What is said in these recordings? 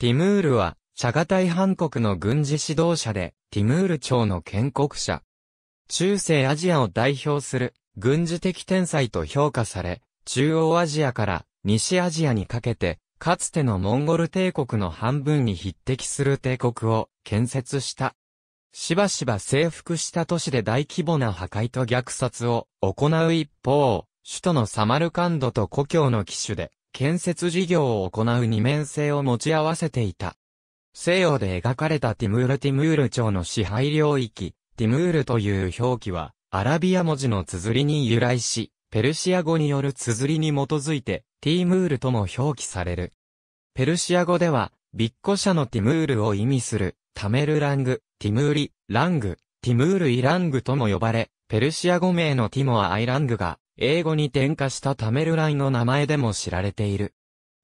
ティムールは、チャガタイ半国の軍事指導者で、ティムール朝の建国者。中世アジアを代表する軍事的天才と評価され、中央アジアから西アジアにかけて、かつてのモンゴル帝国の半分に匹敵する帝国を建設した。しばしば征服した都市で大規模な破壊と虐殺を行う一方、首都のサマルカンドと故郷の機種で建設事業を行う二面性を持ち合わせていた。西洋で描かれたティムールティムール朝の支配領域、ティムールという表記は、アラビア文字の綴りに由来し、ペルシア語による綴りに基づいて、ティームールとも表記される。ペルシア語では、ビッコ社のティムールを意味する、タメルラング、ティムーリ、ラング、ティムールイラングとも呼ばれ、ペルシア語名のティモアアイラングが、英語に転化したタメルライの名前でも知られている。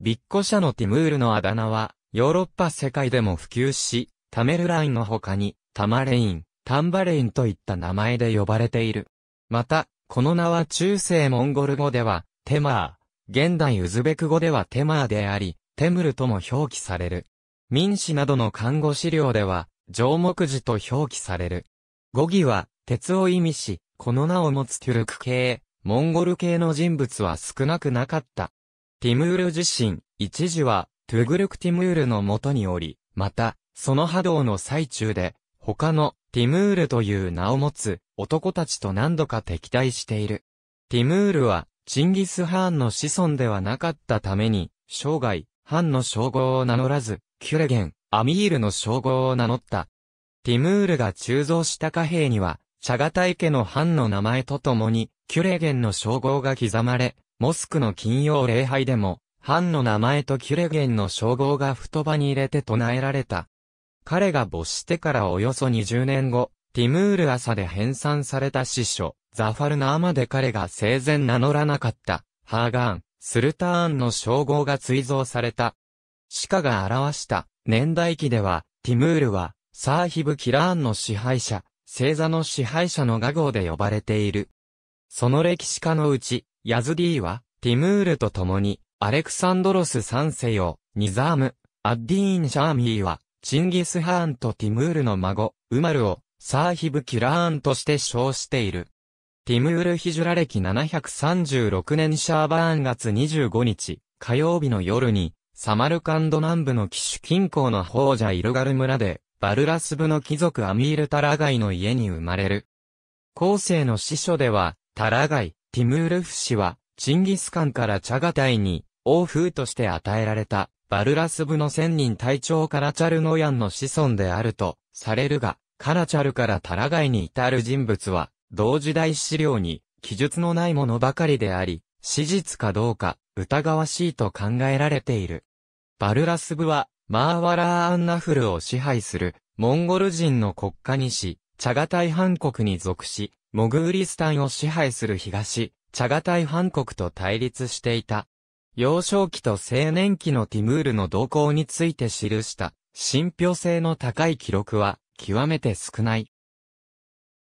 ビッコ社のティムールのあだ名は、ヨーロッパ世界でも普及し、タメルラインの他に、タマレイン、タンバレインといった名前で呼ばれている。また、この名は中世モンゴル語では、テマー、現代ウズベク語ではテマーであり、テムルとも表記される。民史などの看護資料では、上目字と表記される。語義は、鉄を意味し、この名を持つトゥルク系、モンゴル系の人物は少なくなかった。ティムール自身、一時は、トゥグルクティムールの元におり、また、その波動の最中で、他のティムールという名を持つ男たちと何度か敵対している。ティムールは、チンギス・ハーンの子孫ではなかったために、生涯、ハンの称号を名乗らず、キュレゲン、アミールの称号を名乗った。ティムールが鋳造した貨幣には、チャガタイ家の藩の名前とともに、キュレゲンの称号が刻まれ、モスクの金曜礼拝でも、藩の名前とキュレゲンの称号が太場に入れて唱えられた。彼が没してからおよそ20年後、ティムール朝で編纂された詩書、ザファルナーまで彼が生前名乗らなかった、ハーガーン、スルターンの称号が追贈された。シカが表した年代記では、ティムールは、サーヒブ・キラーンの支配者、星座の支配者の画号で呼ばれている。その歴史家のうち、ヤズディは、ティムールと共に、アレクサンドロス3世を、ニザーム、アッディーン・シャーミーは、チンギス・ハーンとティムールの孫、ウマルを、サーヒブ・キュラーンとして称している。ティムール・ヒジュラ歴736年シャーバーン月25日、火曜日の夜に、サマルカンド南部の騎手近郊のホージャ・イルガル村で、バルラス部の貴族アミール・タラガイの家に生まれる。後世の司書では、タラガイ、ティムールフ氏は、チンギスカンからチャガタイに、王風として与えられた、バルラス部の仙人隊長からチャルノヤンの子孫であると、されるが、カラチャルからタラガイに至る人物は、同時代資料に、記述のないものばかりであり、史実かどうか、疑わしいと考えられている。バルラス部は、マーワラーアンナフルを支配する、モンゴル人の国家にし、チャガタイン国に属し、モグーリスタンを支配する東、チャガタイン国と対立していた。幼少期と青年期のティムールの動向について記した、信憑性の高い記録は、極めて少ない。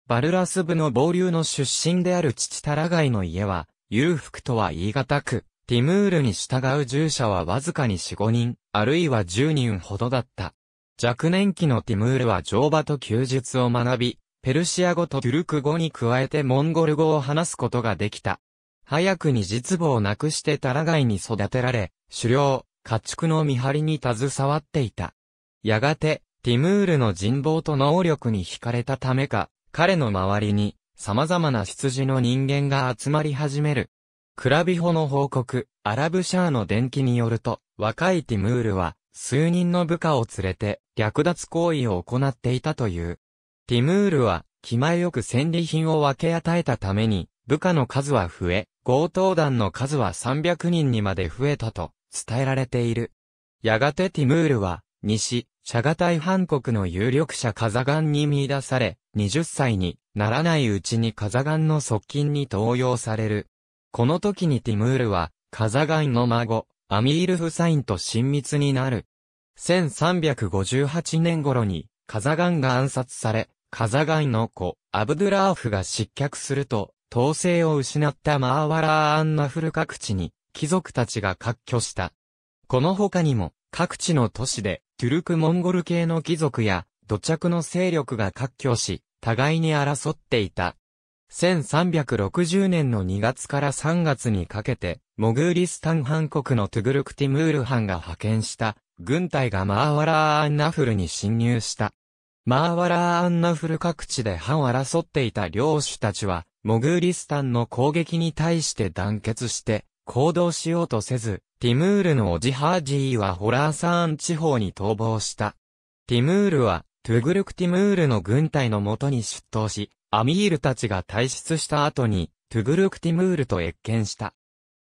バルラス部の暴流の出身である父タラガイの家は、裕福とは言い難く、ティムールに従う従者はわずかに4、5人、あるいは10人ほどだった。若年期のティムールは乗馬と休術を学び、ペルシア語とトゥルク語に加えてモンゴル語を話すことができた。早くに実母を亡くしてタラガイに育てられ、狩猟、家畜の見張りに携わっていた。やがて、ティムールの人望と能力に惹かれたためか、彼の周りに、様々な羊の人間が集まり始める。クラビホの報告、アラブシャーの伝記によると、若いティムールは、数人の部下を連れて、略奪行為を行っていたという。ティムールは、気前よく戦利品を分け与えたために、部下の数は増え、強盗団の数は300人にまで増えたと、伝えられている。やがてティムールは、西、シャガタイ半国の有力者カザガンに見出され、20歳にならないうちにカザガンの側近に登用される。この時にティムールは、カザガンの孫、アミール・フサインと親密になる。1358年頃に、カザガンが暗殺され、カザガンの子、アブドゥラーフが失脚すると、統制を失ったマーワラー・アンナフル各地に、貴族たちが割拠した。この他にも、各地の都市で、トゥルク・モンゴル系の貴族や、土着の勢力が割拠し、互いに争っていた。1360年の2月から3月にかけて、モグーリスタン藩国のトゥグルクティムール藩が派遣した軍隊がマーワラーアンナフルに侵入した。マーワラーアンナフル各地で藩を争っていた領主たちは、モグーリスタンの攻撃に対して団結して、行動しようとせず、ティムールのオジハージーはホラーサーン地方に逃亡した。ティムールは、トゥグルクティムールの軍隊のもとに出頭し、アミールたちが退出した後に、トゥグルク・ティムールと越見した。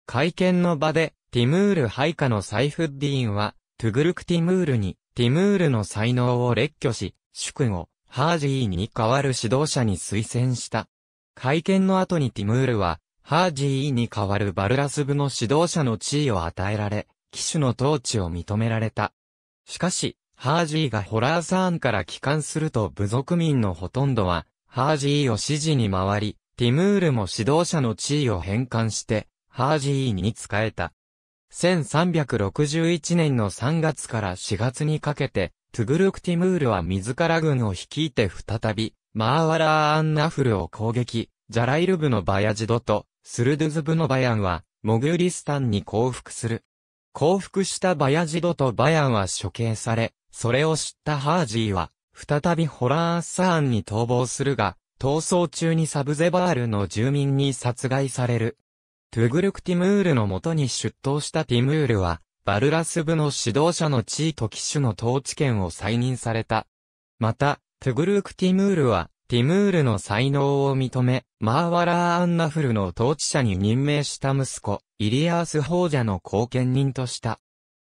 会見の場で、ティムール配下のサイフッディーンは、トゥグルク・ティムールに、ティムールの才能を列挙し、祝後、ハージーに代わる指導者に推薦した。会見の後にティムールは、ハージーに代わるバルラス部の指導者の地位を与えられ、騎手の統治を認められた。しかし、ハージーがホラーサーンから帰還すると部族民のほとんどは、ハージーを指示に回り、ティムールも指導者の地位を返還して、ハージーに仕えた。1361年の3月から4月にかけて、トゥグルクティムールは自ら軍を率いて再び、マーワラー・アンナフルを攻撃、ジャライル部のバヤジドと、スルドゥズ部のバヤンは、モグリスタンに降伏する。降伏したバヤジドとバヤンは処刑され、それを知ったハージーは、再びホラーアッサーンに逃亡するが、逃走中にサブゼバールの住民に殺害される。トゥグルクティムールの元に出頭したティムールは、バルラス部の指導者の地位と騎手の統治権を再任された。また、トゥグルクティムールは、ティムールの才能を認め、マーワラー・アンナフルの統治者に任命した息子、イリアース法者の後見人とした。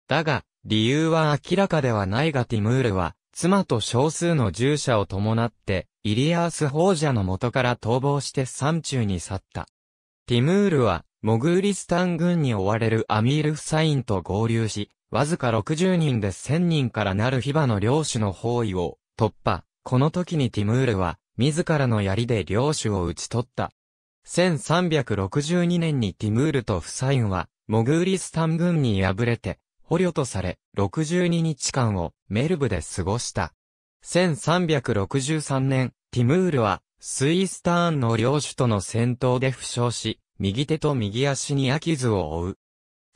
だが、理由は明らかではないがティムールは、妻と少数の従者を伴って、イリアース法者の元から逃亡して山中に去った。ティムールは、モグーリスタン軍に追われるアミール・フサインと合流し、わずか60人で1000人からなるヒバの領主の包囲を突破。この時にティムールは、自らの槍で領主を討ち取った。1362年にティムールとフサインは、モグーリスタン軍に敗れて、捕虜とされ、62日間をメルブで過ごした。1363年、ティムールは、スイスターンの領主との戦闘で負傷し、右手と右足にき図を負う。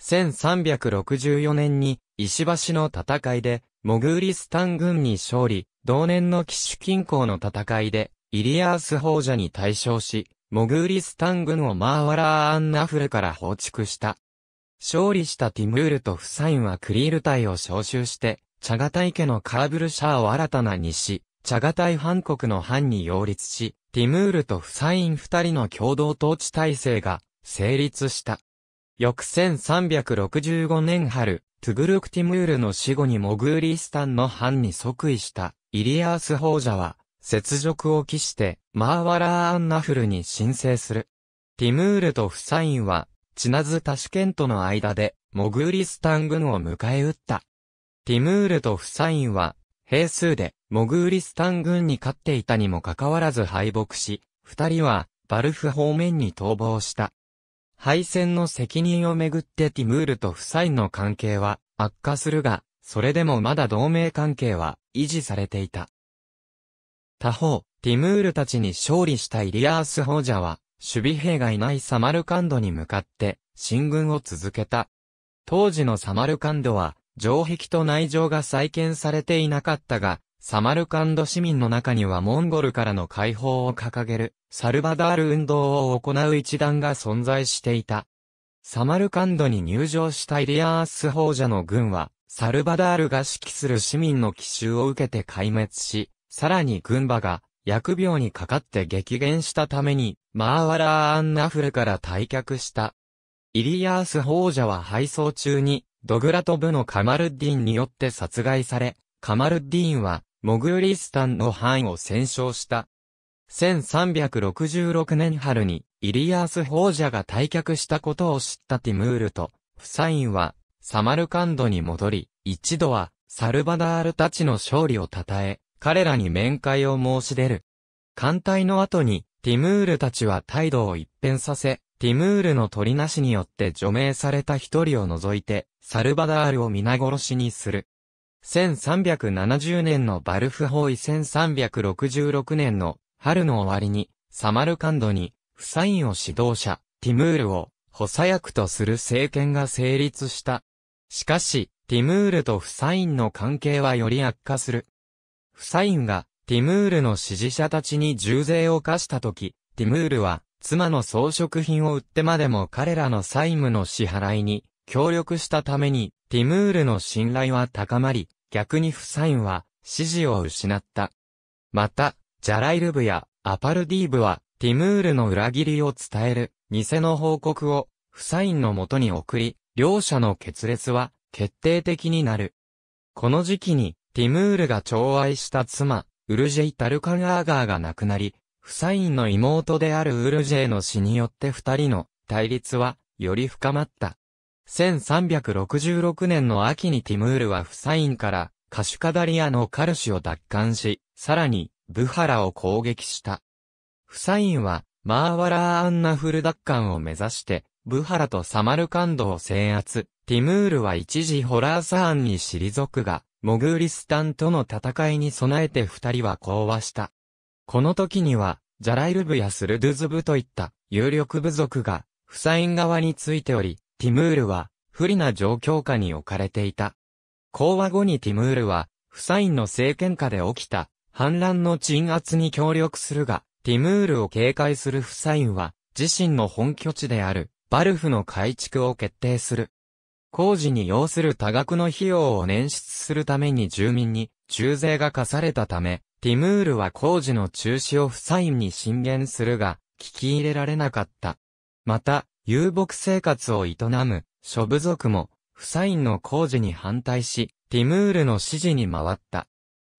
1364年に、石橋の戦いで、モグーリスタン軍に勝利、同年の騎手近郊の戦いで、イリアース法者に対勝し、モグーリスタン軍をマーワラーアンナフルから放逐した。勝利したティムールとフサインはクリール隊を招集して、チャガタイ家のカーブルシャーを新たな西、チャガタイ藩国の藩に擁立し、ティムールとフサイン二人の共同統治体制が成立した。翌1365年春、トゥグルクティムールの死後にモグーリスタンの藩に即位したイリアース法者は、雪辱を期して、マーワラーアンナフルに申請する。ティムールとフサインは、チナズ・タシケントの間で、モグーリスタン軍を迎え撃った。ティムールとフサインは、兵数で、モグーリスタン軍に勝っていたにもかかわらず敗北し、二人は、バルフ方面に逃亡した。敗戦の責任をめぐってティムールとフサインの関係は悪化するが、それでもまだ同盟関係は維持されていた。他方、ティムールたちに勝利したイリアース王者は、守備兵がいないサマルカンドに向かって、進軍を続けた。当時のサマルカンドは、城壁と内城が再建されていなかったが、サマルカンド市民の中にはモンゴルからの解放を掲げる、サルバダール運動を行う一団が存在していた。サマルカンドに入場したイリアース法者の軍は、サルバダールが指揮する市民の奇襲を受けて壊滅し、さらに軍馬が疫病にかかって激減したために、マーワラー・アンナフルから退却した。イリアース法者は敗走中にドグラトブのカマルッディンによって殺害され、カマルッディンは、モグーリスタンの範囲を戦勝した。1366年春に、イリアース法者が退却したことを知ったティムールと、フサインは、サマルカンドに戻り、一度は、サルバダールたちの勝利を称え、彼らに面会を申し出る。艦隊の後に、ティムールたちは態度を一変させ、ティムールの取りなしによって除名された一人を除いて、サルバダールを皆殺しにする。1370年のバルフ包囲1366年の春の終わりに、サマルカンドに、フサインを指導者、ティムールを、補佐役とする政権が成立した。しかし、ティムールとフサインの関係はより悪化する。フサインが、ティムールの支持者たちに重税を課したとき、ティムールは、妻の装飾品を売ってまでも彼らの債務の支払いに、協力したために、ティムールの信頼は高まり、逆にフサインは支持を失った。また、ジャライル部やアパルディーブは、ティムールの裏切りを伝える、偽の報告を、フサインのもとに送り、両者の決裂は、決定的になる。この時期に、ティムールが寵愛した妻、ウルジェイ・タルカン・アーガーが亡くなり、フサインの妹であるウルジェイの死によって二人の対立は、より深まった。1366年の秋にティムールはフサインからカシュカダリアのカルシを奪還し、さらにブハラを攻撃した。フサインはマーワラーアンナフル奪還を目指して、ブハラとサマルカンドを制圧。ティムールは一時ホラーサーンに退くが、モグーリスタンとの戦いに備えて二人は講和した。この時には、ジャライル部やスルドゥズ部といった有力部族が、フサイン側についており、ティムールは不利な状況下に置かれていた。講和後にティムールは、フサインの政権下で起きた反乱の鎮圧に協力するが、ティムールを警戒するフサインは、自身の本拠地であるバルフの改築を決定する。工事に要する多額の費用を捻出するために住民に重税が課されたため、ティムールは工事の中止をフサインに進言するが、聞き入れられなかった。また、遊牧生活を営む、諸部族も、フサインの工事に反対し、ティムールの指示に回った。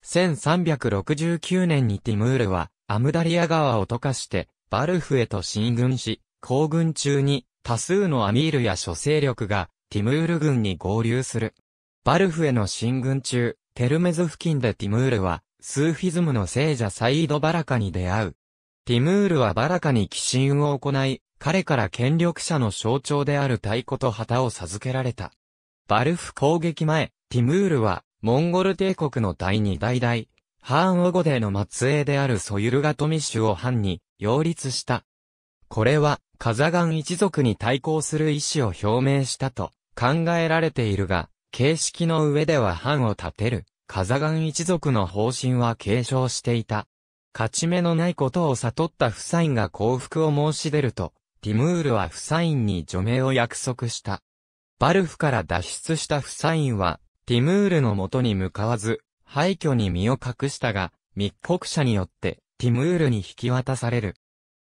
1369年にティムールは、アムダリア川を溶かして、バルフへと進軍し、行軍中に、多数のアミールや諸勢力が、ティムール軍に合流する。バルフへの進軍中、テルメズ付近でティムールは、スーフィズムの聖者サイード・バラカに出会う。ティムールはバラカに寄進を行い、彼から権力者の象徴である太鼓と旗を授けられた。バルフ攻撃前、ティムールは、モンゴル帝国の第二代代、ハーン・オゴデーの末裔であるソユルガトミシュを藩に擁立した。これは、カザガン一族に対抗する意思を表明したと考えられているが、形式の上では藩を立てる、カザガン一族の方針は継承していた。勝ち目のないことを悟った夫妻が降伏を申し出ると、ティムールはフサインに除名を約束した。バルフから脱出したフサインは、ティムールの元に向かわず、廃墟に身を隠したが、密告者によって、ティムールに引き渡される。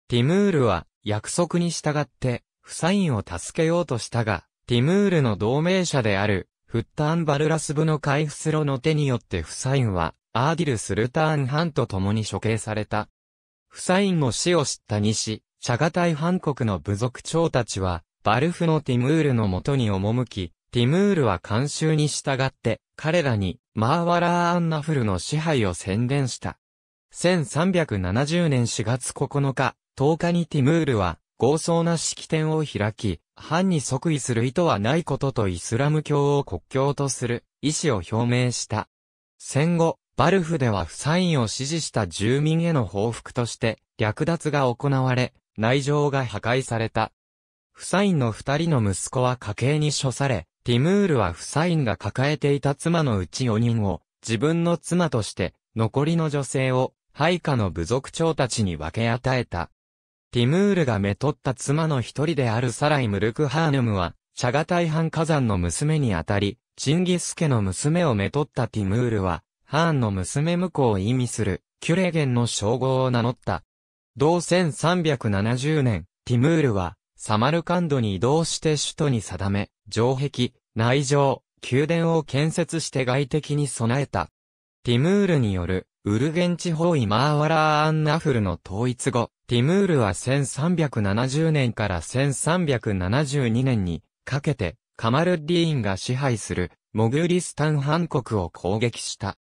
ティムールは、約束に従って、フサインを助けようとしたが、ティムールの同盟者である、フッターン・バルラス部のカイフスロの手によってフサインは、アーディル・スルターン・ハンと共に処刑された。フサインの死を知った西、シャガタイ藩国の部族長たちは、バルフのティムールのもとに赴き、ティムールは慣習に従って、彼らに、マーワラー・アンナフルの支配を宣伝した。1370年4月9日、10日にティムールは、豪壮な式典を開き、藩に即位する意図はないこととイスラム教を国教とする意思を表明した。戦後、バルフではフサインを支持した住民への報復として、略奪が行われ、内情が破壊された。フサインの二人の息子は家計に処され、ティムールはフサインが抱えていた妻のうち四人を、自分の妻として、残りの女性を、配下の部族長たちに分け与えた。ティムールがめとった妻の一人であるサライ・ムルクハーヌムは、シャガタイハ火山の娘にあたり、チンギス家の娘をめとったティムールは、ハーンの娘婿を意味する、キュレゲンの称号を名乗った。同1370年、ティムールは、サマルカンドに移動して首都に定め、城壁、内城、宮殿を建設して外敵に備えた。ティムールによる、ウルゲン地方イマーワラーアンナフルの統一後、ティムールは1370年から1372年にかけて、カマルディーンが支配する、モグリスタン半国を攻撃した。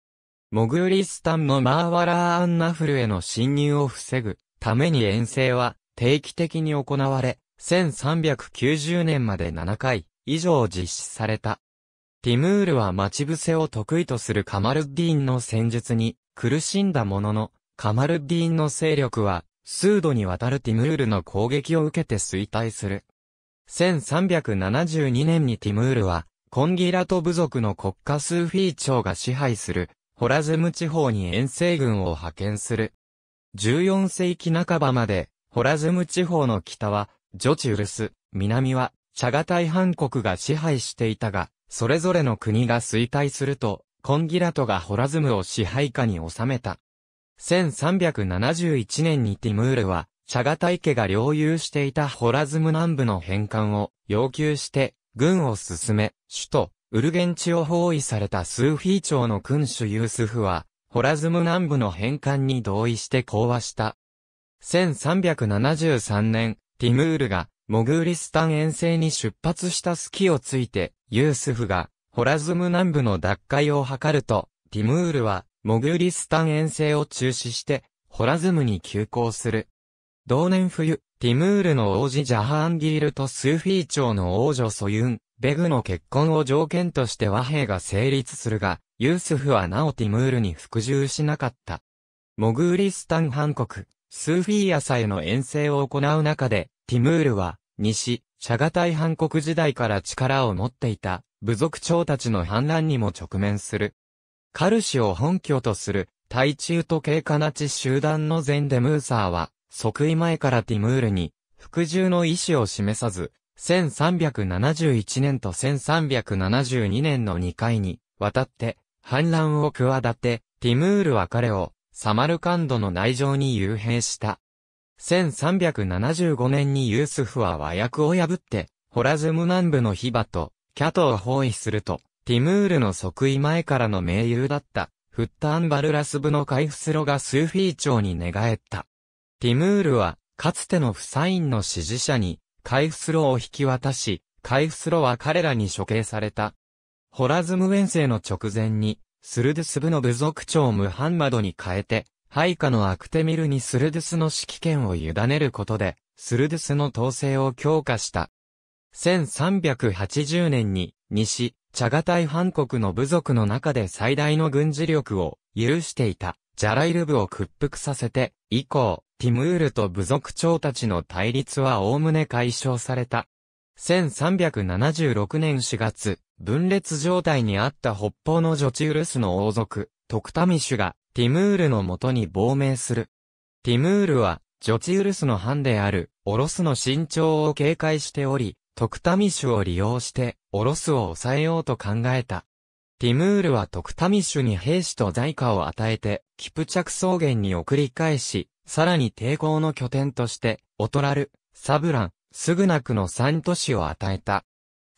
モグリスタンのマーワラーアンナフルへの侵入を防ぐために遠征は定期的に行われ、1390年まで7回以上実施された。ティムールは待ち伏せを得意とするカマルッディーンの戦術に苦しんだものの、カマルッディーンの勢力は数度にわたるティムールの攻撃を受けて衰退する。1372年にティムールは、コンギラト部族の国家スーフィー朝が支配する、ホラズム地方に遠征軍を派遣する。14世紀半ばまで、ホラズム地方の北は、ジョチュルス、南は、チャガタイ半国が支配していたが、それぞれの国が衰退すると、コンギラトがホラズムを支配下に収めた。1371年にティムールは、チャガタイ家が領有していたホラズム南部の返還を要求して、軍を進め、首都、ウルゲンチを包囲されたスーフィー朝の君主ユースフは、ホラズム南部の返還に同意して講和した。1373年、ティムールが、モグーリスタン遠征に出発した隙をついて、ユースフが、ホラズム南部の奪回を図ると、ティムールは、モグーリスタン遠征を中止して、ホラズムに急行する。同年冬、ティムールの王子ジャハンギールとスーフィー朝の王女ソユン、ベグの結婚を条件として和平が成立するが、ユースフはなおティムールに服従しなかった。モグーリスタン韓国、スーフィーアサへの遠征を行う中で、ティムールは、西、シャガタイ韓国時代から力を持っていた、部族長たちの反乱にも直面する。カルシを本拠とする、対中と系カナチ集団のゼンデムーサーは、即位前からティムールに、服従の意思を示さず、1371年と1372年の2回に、わたって、反乱を企て、ティムールは彼を、サマルカンドの内情に幽閉した。1375年にユースフは和訳を破って、ホラズム南部のヒバと、キャトを包囲すると、ティムールの即位前からの盟友だった、フッタンバルラス部のカイフスロがスーフィー朝に寝返った。ティムールは、かつてのフサインの支持者に、カイフスロを引き渡し、カイフスロは彼らに処刑された。ホラズム遠征の直前に、スルドゥス部の部族長ムハンマドに変えて、配下のアクテミルにスルドゥスの指揮権を委ねることで、スルドゥスの統制を強化した。1380年に、西、チャガタイ藩国の部族の中で最大の軍事力を許していた、ジャライル部を屈服させて、以降、ティムールと部族長たちの対立は概ね解消された。1376年4月、分裂状態にあった北方のジョチウルスの王族、トクタミシュが、ティムールのもとに亡命する。ティムールは、ジョチウルスの藩である、オロスの身長を警戒しており、トクタミシュを利用して、オロスを抑えようと考えた。ティムールはトクタミシュに兵士と財貨を与えて、キプチャク草原に送り返し、さらに抵抗の拠点として、オトラル、サブラン、スグナクの3都市を与えた。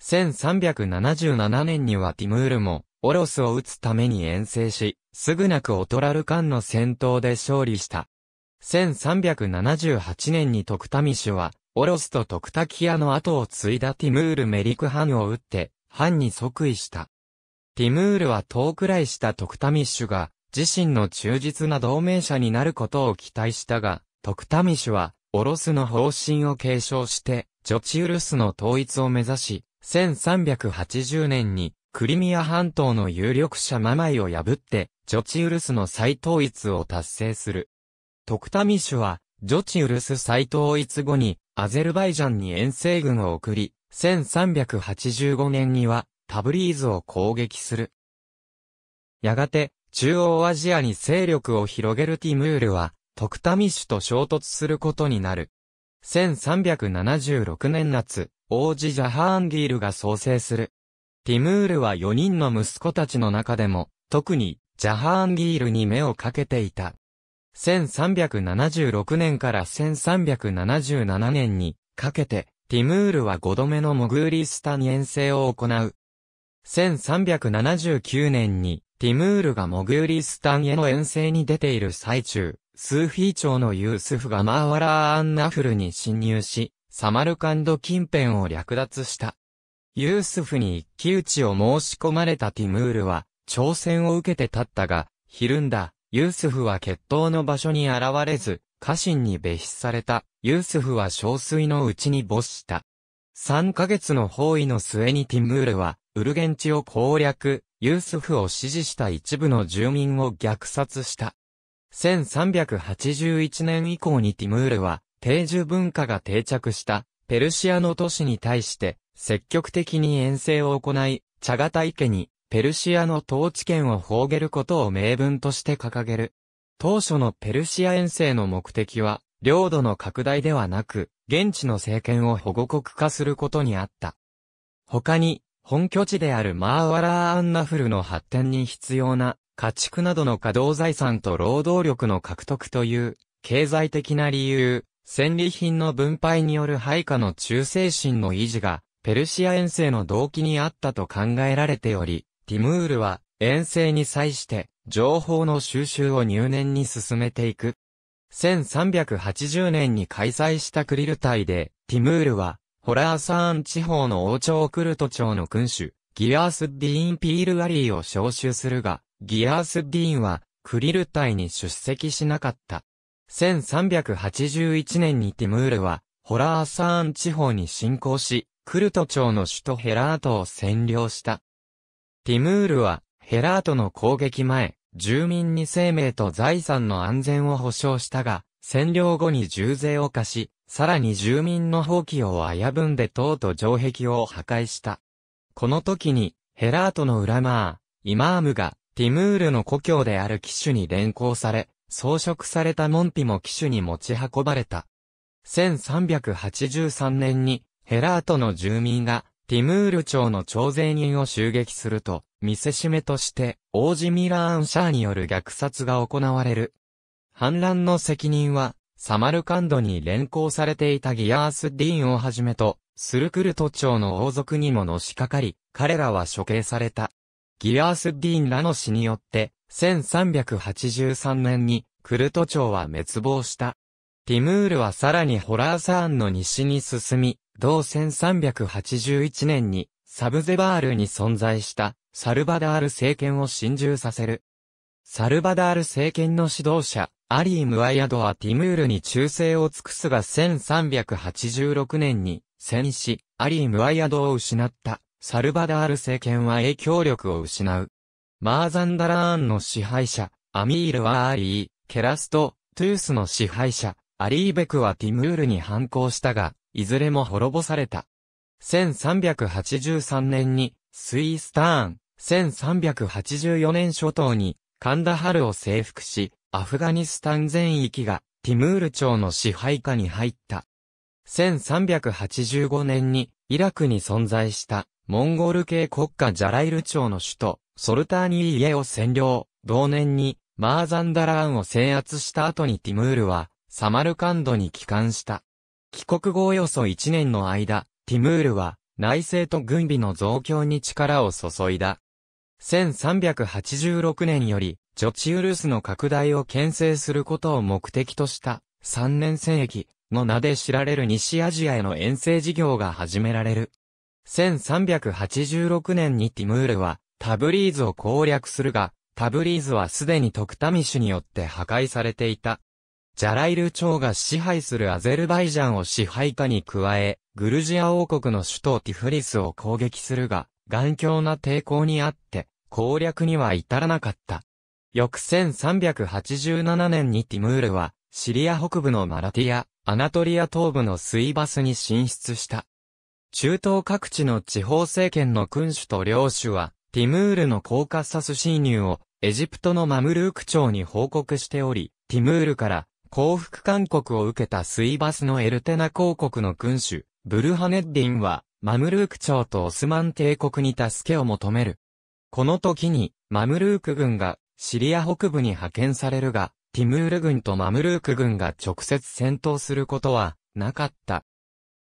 1377年にはティムールも、オロスを撃つために遠征し、スグナクオトラルカンの戦闘で勝利した。1378年にトクタミシュは、オロスとトクタキアの後を継いだティムールメリクハンを撃って、ハンに即位した。ティムールは遠くらいしたトクタミシュが、自身の忠実な同盟者になることを期待したが、トクタミシュは、オロスの方針を継承して、ジョチウルスの統一を目指し、1380年にクリミア半島の有力者ママイを破って、ジョチウルスの再統一を達成する。トクタミシュは、ジョチウルス再統一後に、アゼルバイジャンに遠征軍を送り、1385年には、タブリーズを攻撃する。やがて、中央アジアに勢力を広げるティムールは、徳民ュと衝突することになる。1376年夏、王子ジャハーンギールが創生する。ティムールは4人の息子たちの中でも、特に、ジャハーンギールに目をかけていた。1376年から1377年にかけて、ティムールは5度目のモグーリスタに遠征を行う。1379年に、ティムールがモグーリスタンへの遠征に出ている最中、スーフィー朝のユースフがマーワラー・アンナフルに侵入し、サマルカンド近辺を略奪した。ユースフに一騎打ちを申し込まれたティムールは、挑戦を受けて立ったが、ひるんだ、ユースフは決闘の場所に現れず、家臣に別室された、ユースフは憔悴のうちに没した。3ヶ月の包囲の末にティムールは、ウルゲンチを攻略、ユースフを支持した一部の住民を虐殺した。1381年以降にティムールは、定住文化が定着したペルシアの都市に対して積極的に遠征を行い、チャガタイ家にペルシアの統治権を放げることを名分として掲げる。当初のペルシア遠征の目的は、領土の拡大ではなく、現地の政権を保護国化することにあった。他に、本拠地であるマーワラーアンナフルの発展に必要な家畜などの稼働財産と労働力の獲得という、経済的な理由、戦利品の分配による配下の忠誠心の維持が、ペルシア遠征の動機にあったと考えられており、ティムールは、遠征に際して、情報の収集を入念に進めていく。1380年に開催したクリル隊で、ティムールは、ホラーサーン地方の王朝クルト朝の君主、ギアース・ディーン・ピール・アリーを召集するが、ギアースディーンは、クリル隊に出席しなかった。1381年にティムールは、ホラーサーン地方に侵攻し、クルト町の首都ヘラートを占領した。ティムールは、ヘラートの攻撃前、住民に生命と財産の安全を保障したが、占領後に重税を課し、さらに住民の放棄を危ぶんで塔と城壁を破壊した。この時に、ヘラートの裏マー、イマームが、ティムールの故郷である騎手に連行され、装飾された門扉も騎手に持ち運ばれた。1383年に、ヘラートの住民が、ティムール町の徴税人を襲撃すると、見せしめとして、王子ミラーン・シャーによる虐殺が行われる。反乱の責任は、サマルカンドに連行されていたギアース・ディーンをはじめと、スルクルト町の王族にものしかかり、彼らは処刑された。ギアース・ディーンラの死によって、1383年にクルト朝は滅亡した。ティムールはさらにホラーサーンの西に進み、同1381年にサブゼバールに存在したサルバダール政権を侵入させる。サルバダール政権の指導者、アリー・ムワイアドはティムールに忠誠を尽くすが1386年に戦死、アリー・ムワイアドを失った。サルバダール政権は影響力を失う。マーザンダラーンの支配者、アミールワーリー、ケラスト、トゥースの支配者、アリーベクはティムールに反抗したが、いずれも滅ぼされた。1383年に、スイースターン、1384年初頭に、カンダハルを征服し、アフガニスタン全域が、ティムール朝の支配下に入った。1385年に、イラクに存在したモンゴル系国家ジャライル朝の首都、ソルターニー家を占領、同年にマーザンダラーンを制圧した後にティムールはサマルカンドに帰還した。帰国後およそ1年の間、ティムールは内政と軍備の増強に力を注いだ。1386年より、ジョチウルスの拡大を牽制することを目的とした、3年戦役、の名で知られる西アジアへの遠征事業が始められる。1386年にティムールはタブリーズを攻略するが、タブリーズはすでにトクタミシュによって破壊されていた。ジャライル朝が支配するアゼルバイジャンを支配下に加え、グルジア王国の首都ティフリスを攻撃するが、頑強な抵抗にあって、攻略には至らなかった。翌1387年にティムールは、シリア北部のマラティア、アナトリア東部の水バスに進出した。中東各地の地方政権の君主と領主は、ティムールのコーカッサス侵入をエジプトのマムルーク朝に報告しており、ティムールから降伏勧告を受けた水バスのエルテナ公国の君主、ブルハネッディンは、マムルーク朝とオスマン帝国に助けを求める。この時に、マムルーク軍がシリア北部に派遣されるが、ティムール軍とマムルーク軍が直接戦闘することはなかった。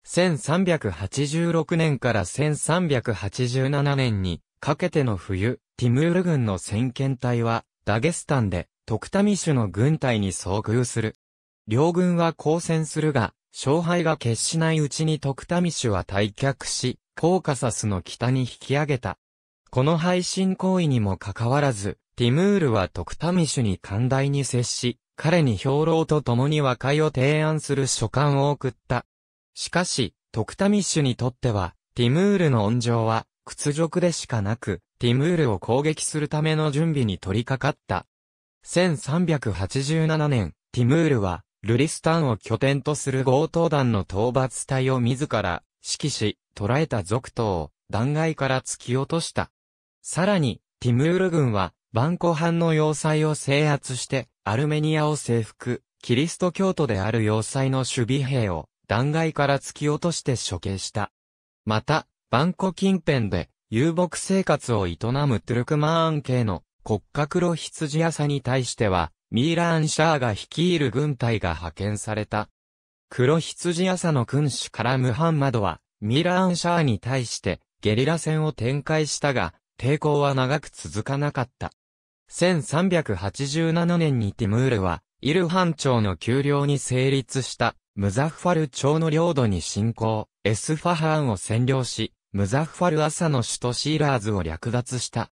1386年から1387年にかけての冬、ティムール軍の先遣隊はダゲスタンでトクタミシュの軍隊に遭遇する。両軍は交戦するが、勝敗が決しないうちにトクタミシュは退却し、コーカサスの北に引き上げた。この配信行為にもかかわらず、ティムールはトクタミシュに寛大に接し、彼に兵糧と共に和解を提案する書簡を送った。しかし、トクタミッシュにとっては、ティムールの恩情は、屈辱でしかなく、ティムールを攻撃するための準備に取り掛かった。1387年、ティムールは、ルリスタンを拠点とする強盗団の討伐隊を自ら、指揮し、捕らえた族徒を、断崖から突き落とした。さらに、ティムール軍は、バンコ藩の要塞を制圧して、アルメニアを征服、キリスト教徒である要塞の守備兵を、断崖から突き落として処刑した。また、バンコ近辺で、遊牧生活を営むトゥルクマーン系の国家黒羊屋さに対しては、ミーラーン・シャーが率いる軍隊が派遣された。黒羊屋さの君主からムハンマドは、ミーラーン・シャーに対して、ゲリラ戦を展開したが、抵抗は長く続かなかった。1387年にティムールは、イルハン朝の丘陵に成立した、ムザフファル朝の領土に侵攻、エスファハーンを占領し、ムザフファル朝の首都シーラーズを略奪した。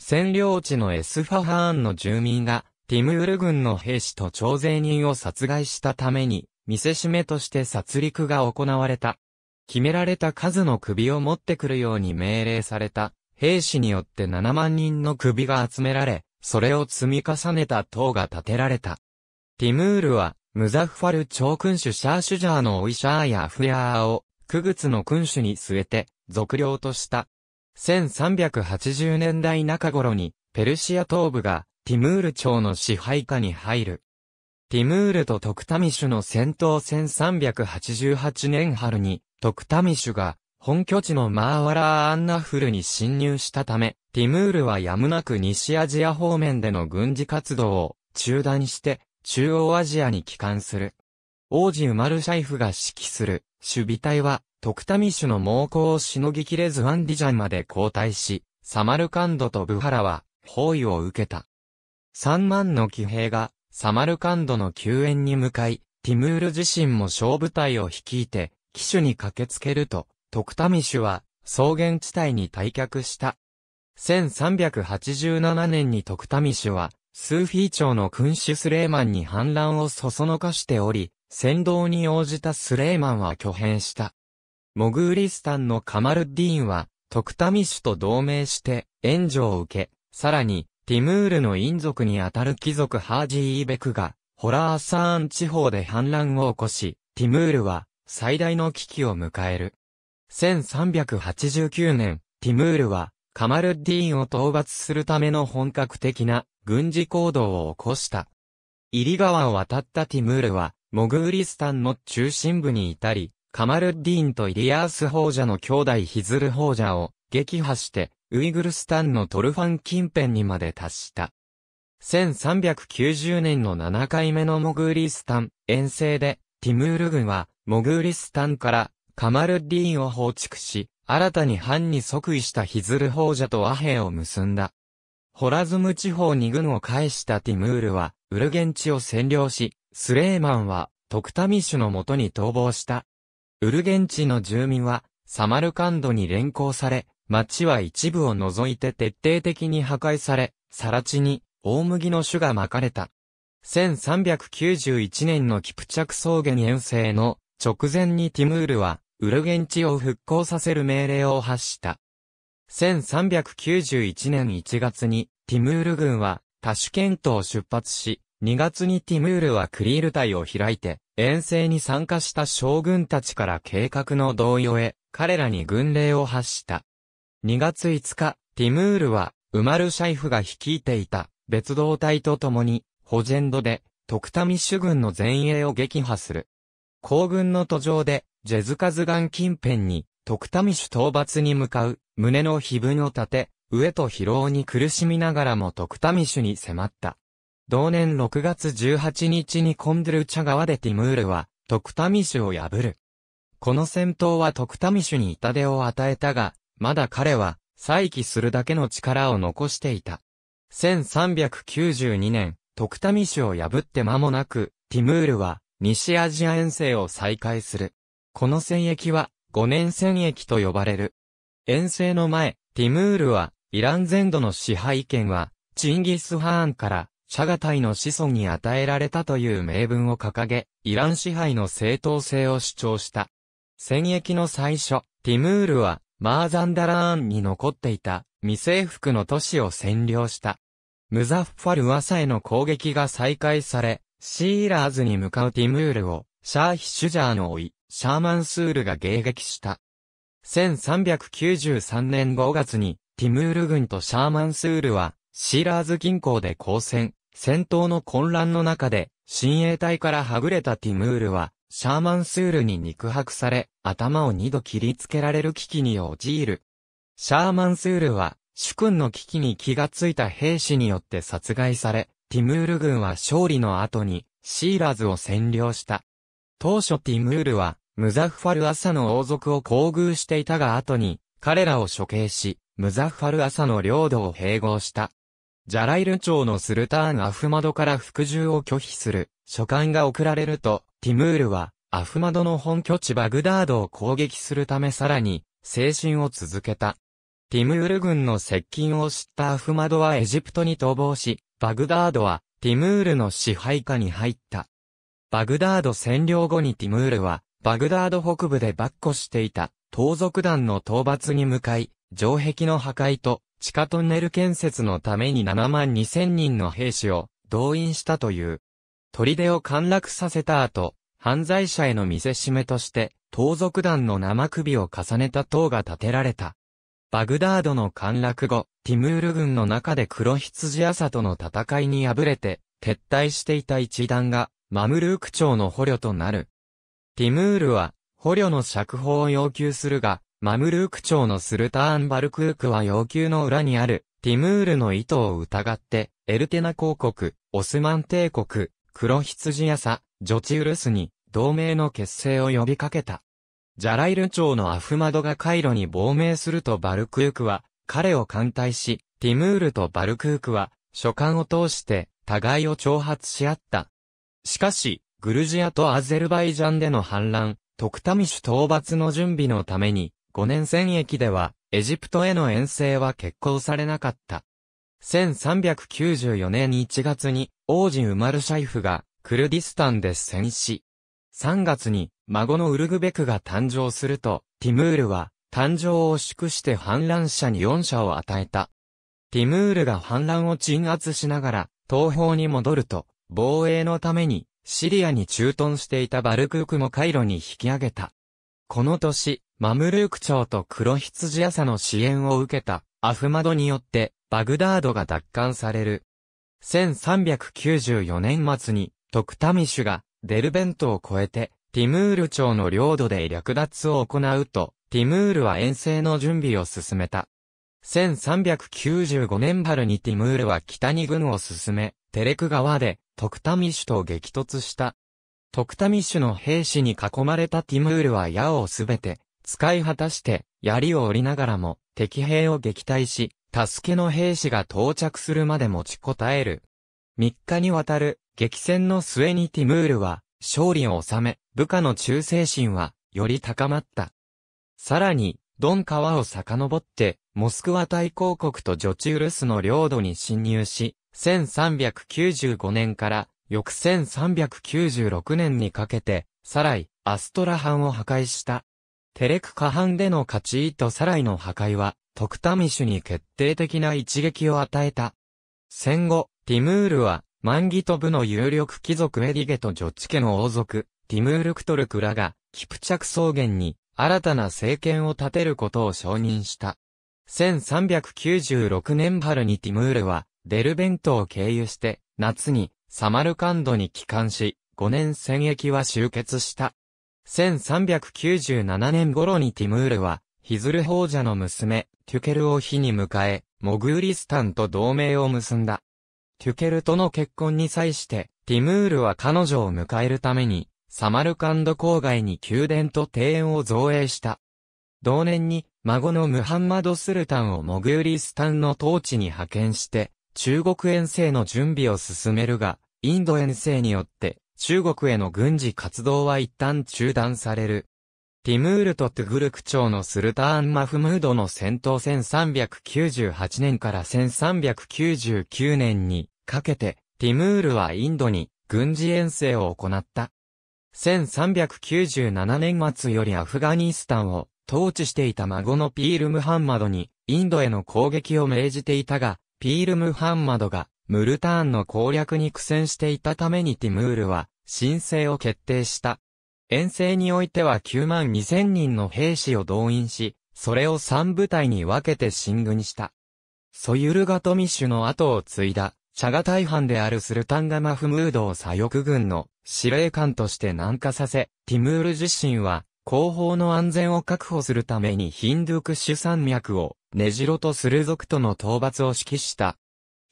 占領地のエスファハーンの住民が、ティムール軍の兵士と徴税人を殺害したために、見せしめとして殺戮が行われた。決められた数の首を持ってくるように命令された、兵士によって7万人の首が集められ、それを積み重ねた塔が建てられた。ティムールは、ムザフファル朝君主シャーシュジャーのオイシャーやフヤーを、クグツの君主に据えて、俗領とした。1380年代中頃に、ペルシア東部が、ティムール朝の支配下に入る。ティムールとトクタミシュの戦闘1388年春に、トクタミシュが本拠地のマーワラーアンナフルに侵入したため、ティムールはやむなく西アジア方面での軍事活動を中断して、中央アジアに帰還する。王子ウマルシャイフが指揮する守備隊は、徳民主の猛攻をしのぎきれずアンディジャンまで後退し、サマルカンドとブハラは包囲を受けた。3万の騎兵がサマルカンドの救援に向かい、ティムール自身も小部隊を率いて、騎手に駆けつけると、徳民氏は草原地帯に退却した。1387年に徳民氏は、スーフィー朝の君主スレーマンに反乱をそそのかしており、先導に応じたスレーマンは挙変した。モグーリスタンのカマルディーンは、徳民氏と同盟して援助を受け、さらに、ティムールの陰族にあたる貴族ハージー・イベクが、ホラー・サーン地方で反乱を起こし、ティムールは最大の危機を迎える。1389年、ティムールは、カマルッディーンを討伐するための本格的な軍事行動を起こした。イリ川を渡ったティムールは、モグーリスタンの中心部にいたり、カマルッディーンとイリアース法者の兄弟ヒズル法者を撃破して、ウイグルスタンのトルファン近辺にまで達した。1390年の7回目のモグーリスタン遠征で、ティムール軍は、モグーリスタンからカマルディーンを放逐し、新たに藩に即位したヒズル法者と和平を結んだ。ホラズム地方に軍を返したティムールは、ウルゲンチを占領し、スレーマンは、トクタミシュのもとに逃亡した。ウルゲンチの住民は、サマルカンドに連行され、町は一部を除いて徹底的に破壊され、更地に、大麦の種がまかれた。1391年のキプチャク草原遠征の直前にティムールは、ウルゲンチを復興させる命令を発した。1391年1月に、ティムール軍は、タシュケントを出発し、2月にティムールはクリール隊を開いて、遠征に参加した将軍たちから計画の同意を得、彼らに軍令を発した。2月5日、ティムールは、ウマルシャイフが率いていた、別動隊と共に、ホジェンドで、徳民主軍の前衛を撃破する。行軍の途上で、ジェズカズガン近辺に、徳民主討伐に向かう、胸の碑文を立て、上と疲労に苦しみながらも徳民主に迫った。同年6月18日にコンドルチャ川でティムールは、徳民主を破る。この戦闘は徳民主に痛手を与えたが、まだ彼は、再起するだけの力を残していた。1392年、徳民主を破って間もなく、ティムールは、西アジア遠征を再開する。この戦役は、5年戦役と呼ばれる。遠征の前、ティムールは、イラン全土の支配権は、チンギス・ハーンから、シャガタイの子孫に与えられたという名分を掲げ、イラン支配の正当性を主張した。戦役の最初、ティムールは、マーザンダラーンに残っていた未征服の都市を占領した。ムザッファルワサへの攻撃が再開され、シーラーズに向かうティムールをシャーヒ・シュジャーの追い、シャーマンスールが迎撃した。1393年5月に、ティムール軍とシャーマンスールは、シーラーズ銀行で交戦、戦闘の混乱の中で、親衛隊からはぐれたティムールは、シャーマンスールに肉薄され、頭を二度切りつけられる危機に陥る。シャーマンスールは、主君の危機に気がついた兵士によって殺害され、ティムール軍は勝利の後に、シーラーズを占領した。当初ティムールは、ムザフファル・アサの王族を厚遇していたが後に、彼らを処刑し、ムザフファル・アサの領土を併合した。ジャライル朝のスルターン・アフマドから服従を拒否する、書簡が送られると、ティムールは、アフマドの本拠地バグダードを攻撃するためさらに、精神を続けた。ティムール軍の接近を知ったアフマドはエジプトに逃亡し、バグダードは、ティムールの支配下に入った。バグダード占領後にティムールは、バグダード北部で跋扈していた、盗賊団の討伐に向かい、城壁の破壊と、地下トンネル建設のために7万2 0人の兵士を動員したという。砦を陥落させた後、犯罪者への見せしめとして、盗賊団の生首を重ねた塔が建てられた。バグダードの陥落後、ティムール軍の中で黒羊朝との戦いに敗れて、撤退していた一団が、マムルーク朝の捕虜となる。ティムールは、捕虜の釈放を要求するが、マムルーク朝のスルターンバルクークは要求の裏にある、ティムールの意図を疑って、エルテナ公国、オスマン帝国、黒羊やさ、ジョチウルスに、同盟の結成を呼びかけた。ジャライル朝のアフマドがカイロに亡命するとバルクークは、彼を艦隊し、ティムールとバルクークは、書簡を通して、互いを挑発し合った。しかし、グルジアとアゼルバイジャンでの反乱、トクタミシュ討伐の準備のために、5年戦役では、エジプトへの遠征は決行されなかった。1394年1月に、王子ウマルシャイフが、クルディスタンで戦死。3月に、孫のウルグベクが誕生すると、ティムールは、誕生を祝して反乱者に4社を与えた。ティムールが反乱を鎮圧しながら、東方に戻ると、防衛のために、シリアに駐屯していたバルクークもカイロに引き上げた。この年、マムルーク朝と黒羊朝の支援を受けたアフマドによってバグダードが奪還される。1394年末にトクタミシュがデルベントを越えてティムール朝の領土で略奪を行うと、ティムールは遠征の準備を進めた。1395年春にティムールは北に軍を進め、テレク川で徳田民主と激突した。徳田民主の兵士に囲まれたティムールは矢をすべて使い果たして槍を折りながらも敵兵を撃退し、助けの兵士が到着するまで持ちこたえる。3日にわたる激戦の末にティムールは勝利を収め、部下の忠誠心はより高まった。さらに、ドン川を遡ってモスクワ大公国とジョチウルスの領土に侵入し、1395年から翌1396年にかけて、サライ、アストラハンを破壊した。テレク下ンでの勝ちとサライの破壊は、トクタミシュに決定的な一撃を与えた。戦後、ティムールは、マンギト部の有力貴族エディゲとジョチ家の王族、ティムールクトルクらが、キプチャク草原に、新たな政権を立てることを承認した。1396年春にティムールは、デルベントを経由して、夏に、サマルカンドに帰還し、5年戦役は終結した。1397年頃にティムールは、ヒズル法者の娘、テュケルを火に迎え、モグーリスタンと同盟を結んだ。テュケルとの結婚に際して、ティムールは彼女を迎えるために、サマルカンド郊外に宮殿と庭園を造営した。同年に、孫のムハンマド・スルタンをモグーリスタンの統治に派遣して、中国遠征の準備を進めるが、インド遠征によって、中国への軍事活動は一旦中断される。ティムールとトゥグルク朝のスルターン・マフムードの戦闘1398年から1399年にかけて、ティムールはインドに軍事遠征を行った。1397年末よりアフガニスタンを統治していた孫のピール・ムハンマドに、インドへの攻撃を命じていたが、ピール・ムハンマドが、ムルターンの攻略に苦戦していたためにティムールは、申請を決定した。遠征においては9万2000人の兵士を動員し、それを3部隊に分けて進軍した。ソユルガトミッシュの後を継いだ、チャガ大藩であるスルタンガマフムードを左翼軍の司令官として南下させ、ティムール自身は後方の安全を確保するためにヒンドゥクシュ山脈を根城とする族との討伐を指揮した。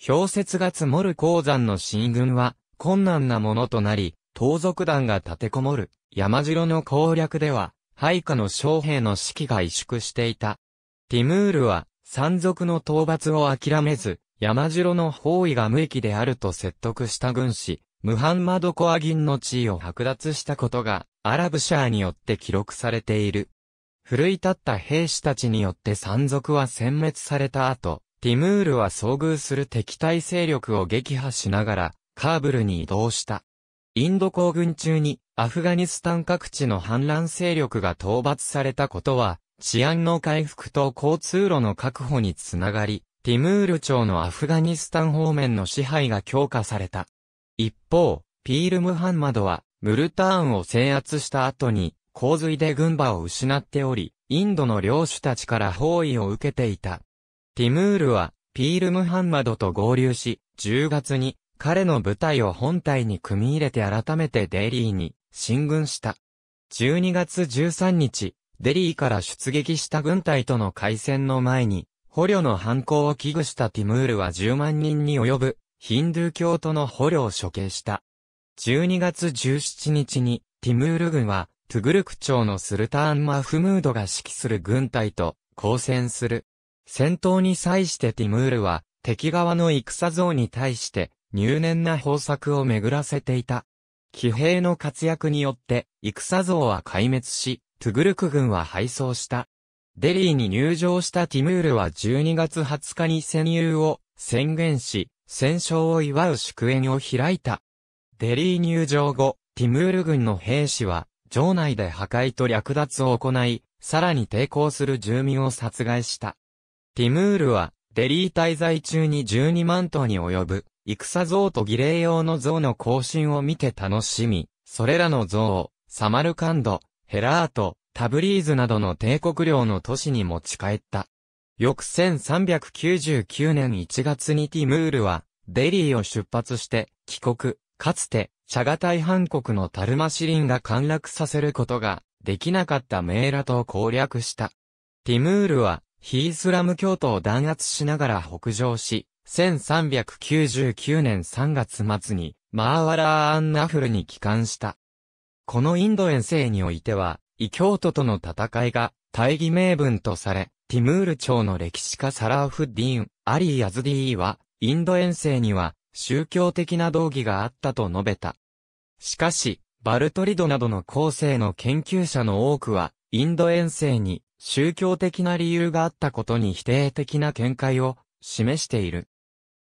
氷雪が積もる鉱山の進軍は困難なものとなり、盗賊団が立てこもる山城の攻略では、配下の将兵の指揮が萎縮していた。ティムールは山賊の討伐を諦めず、山城の包囲が無益であると説得した軍師、ムハンマド・コアギンの地位を剥奪したことが、アラブシャーによって記録されている。奮い立った兵士たちによって山賊は殲滅された後、ティムールは遭遇する敵対勢力を撃破しながら、カーブルに移動した。インド行軍中に、アフガニスタン各地の反乱勢力が討伐されたことは、治安の回復と交通路の確保につながり、ティムール朝のアフガニスタン方面の支配が強化された。一方、ピール・ムハンマドは、ムルターンを制圧した後に、洪水で軍馬を失っており、インドの領主たちから包囲を受けていた。ティムールは、ピール・ムハンマドと合流し、10月に、彼の部隊を本隊に組み入れて改めてデリーに進軍した。12月13日、デリーから出撃した軍隊との開戦の前に、捕虜の反抗を危惧したティムールは10万人に及ぶヒンドゥー教徒の捕虜を処刑した。12月17日に、ティムール軍は、トゥグルク朝のスルターン・マフムードが指揮する軍隊と交戦する。戦闘に際してティムールは、敵側の戦像に対して、入念な方策を巡らせていた。騎兵の活躍によって、戦像は壊滅し、トゥグルク軍は敗走した。デリーに入城したティムールは12月20日に潜入を宣言し、戦勝を祝う祝宴を開いた。デリー入場後、ティムール軍の兵士は、城内で破壊と略奪を行い、さらに抵抗する住民を殺害した。ティムールは、デリー滞在中に12万頭に及ぶ、戦像と儀礼用の像の更新を見て楽しみ、それらの像を、サマルカンド、ヘラート、タブリーズなどの帝国領の都市に持ち帰った。翌1399年1月にティムールは、デリーを出発して、帰国、かつて、チャガタイ半国のタルマシリンが陥落させることが、できなかったメーラと攻略した。ティムールは、ヒースラム教徒を弾圧しながら北上し、1399年3月末に、マーワラー・アンナフルに帰還した。このインド遠征においては、異教徒との戦いが、大義名分とされ、ティムール朝の歴史家サラーフディーン、アリー・アズディーは、インド遠征には宗教的な道義があったと述べた。しかし、バルトリドなどの後世の研究者の多くは、インド遠征に宗教的な理由があったことに否定的な見解を示している。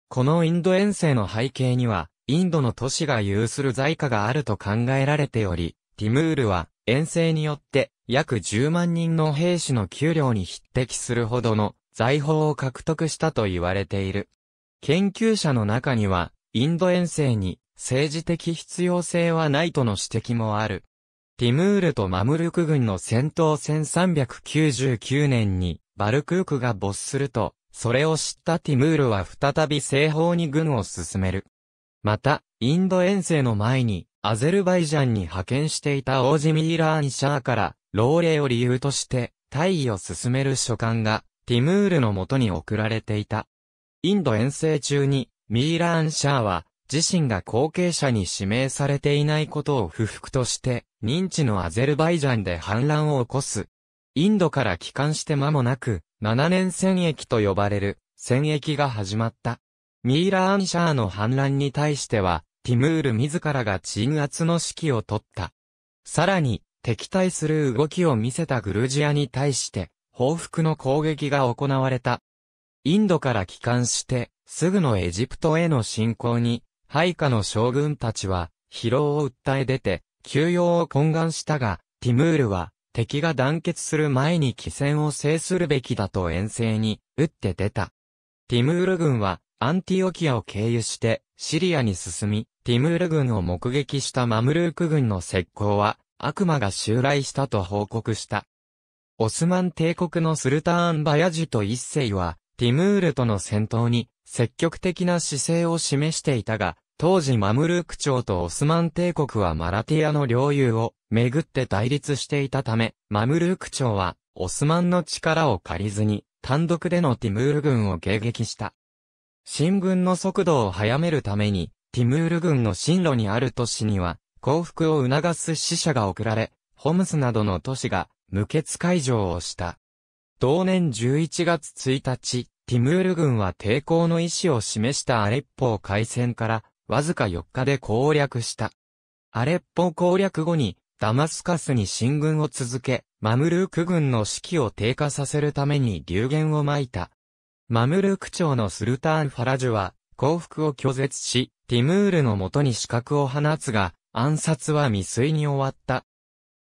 このインド遠征の背景には、インドの都市が有する在価があると考えられており、ティムールは、遠征によって、約10万人の兵士の給料に匹敵するほどの財宝を獲得したと言われている。研究者の中には、インド遠征に政治的必要性はないとの指摘もある。ティムールとマムルク軍の戦闘1399年にバルクークが没すると、それを知ったティムールは再び西方に軍を進める。また、インド遠征の前に、アゼルバイジャンに派遣していたオージミーラーン・シャーから、老齢を理由として、退位を進める書簡が、ティムールのもとに送られていた。インド遠征中に、ミーラーン・シャーは、自身が後継者に指名されていないことを不服として、認知のアゼルバイジャンで反乱を起こす。インドから帰還して間もなく、7年戦役と呼ばれる、戦役が始まった。ミーラーン・シャーの反乱に対しては、ティムール自らが鎮圧の指揮を取った。さらに、敵対する動きを見せたグルジアに対して、報復の攻撃が行われた。インドから帰還して、すぐのエジプトへの侵攻に、配下の将軍たちは、疲労を訴え出て、休養を懇願したが、ティムールは、敵が団結する前に帰戦を制するべきだと遠征に、打って出た。ティムール軍は、アンティオキアを経由して、シリアに進み、ティムール軍を目撃したマムルーク軍の石膏は、悪魔が襲来したと報告した。オスマン帝国のスルターン・バヤジと一世は、ティムールとの戦闘に積極的な姿勢を示していたが、当時マムルーク朝とオスマン帝国はマラティアの領有をめぐって対立していたため、マムルーク朝はオスマンの力を借りずに単独でのティムール軍を迎撃した。進軍の速度を速めるためにティムール軍の進路にある都市には、降伏を促す死者が送られ、ホムスなどの都市が無血会場をした。同年11月1日、ティムール軍は抵抗の意思を示したアレッポを開戦から、わずか4日で攻略した。アレッポ攻略後に、ダマスカスに進軍を続け、マムルーク軍の士気を低下させるために流言を撒いた。マムルーク朝のスルターン・ファラジュは、降伏を拒絶し、ティムールの元に資格を放つが、暗殺は未遂に終わった。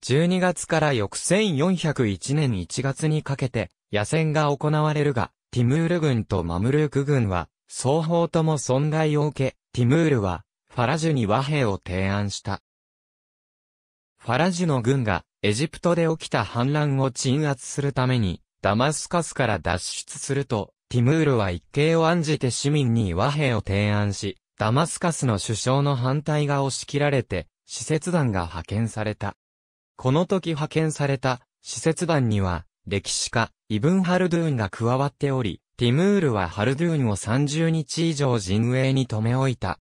12月から翌1401年1月にかけて、野戦が行われるが、ティムール軍とマムルーク軍は、双方とも損害を受け、ティムールは、ファラジュに和平を提案した。ファラジュの軍が、エジプトで起きた反乱を鎮圧するために、ダマスカスから脱出すると、ティムールは一計を案じて市民に和平を提案し、ダマスカスの首相の反対が押し切られて、使節団が派遣された。この時派遣された使節団には、歴史家、イブン・ハルドゥーンが加わっており、ティムールはハルドゥーンを30日以上陣営に留め置いた。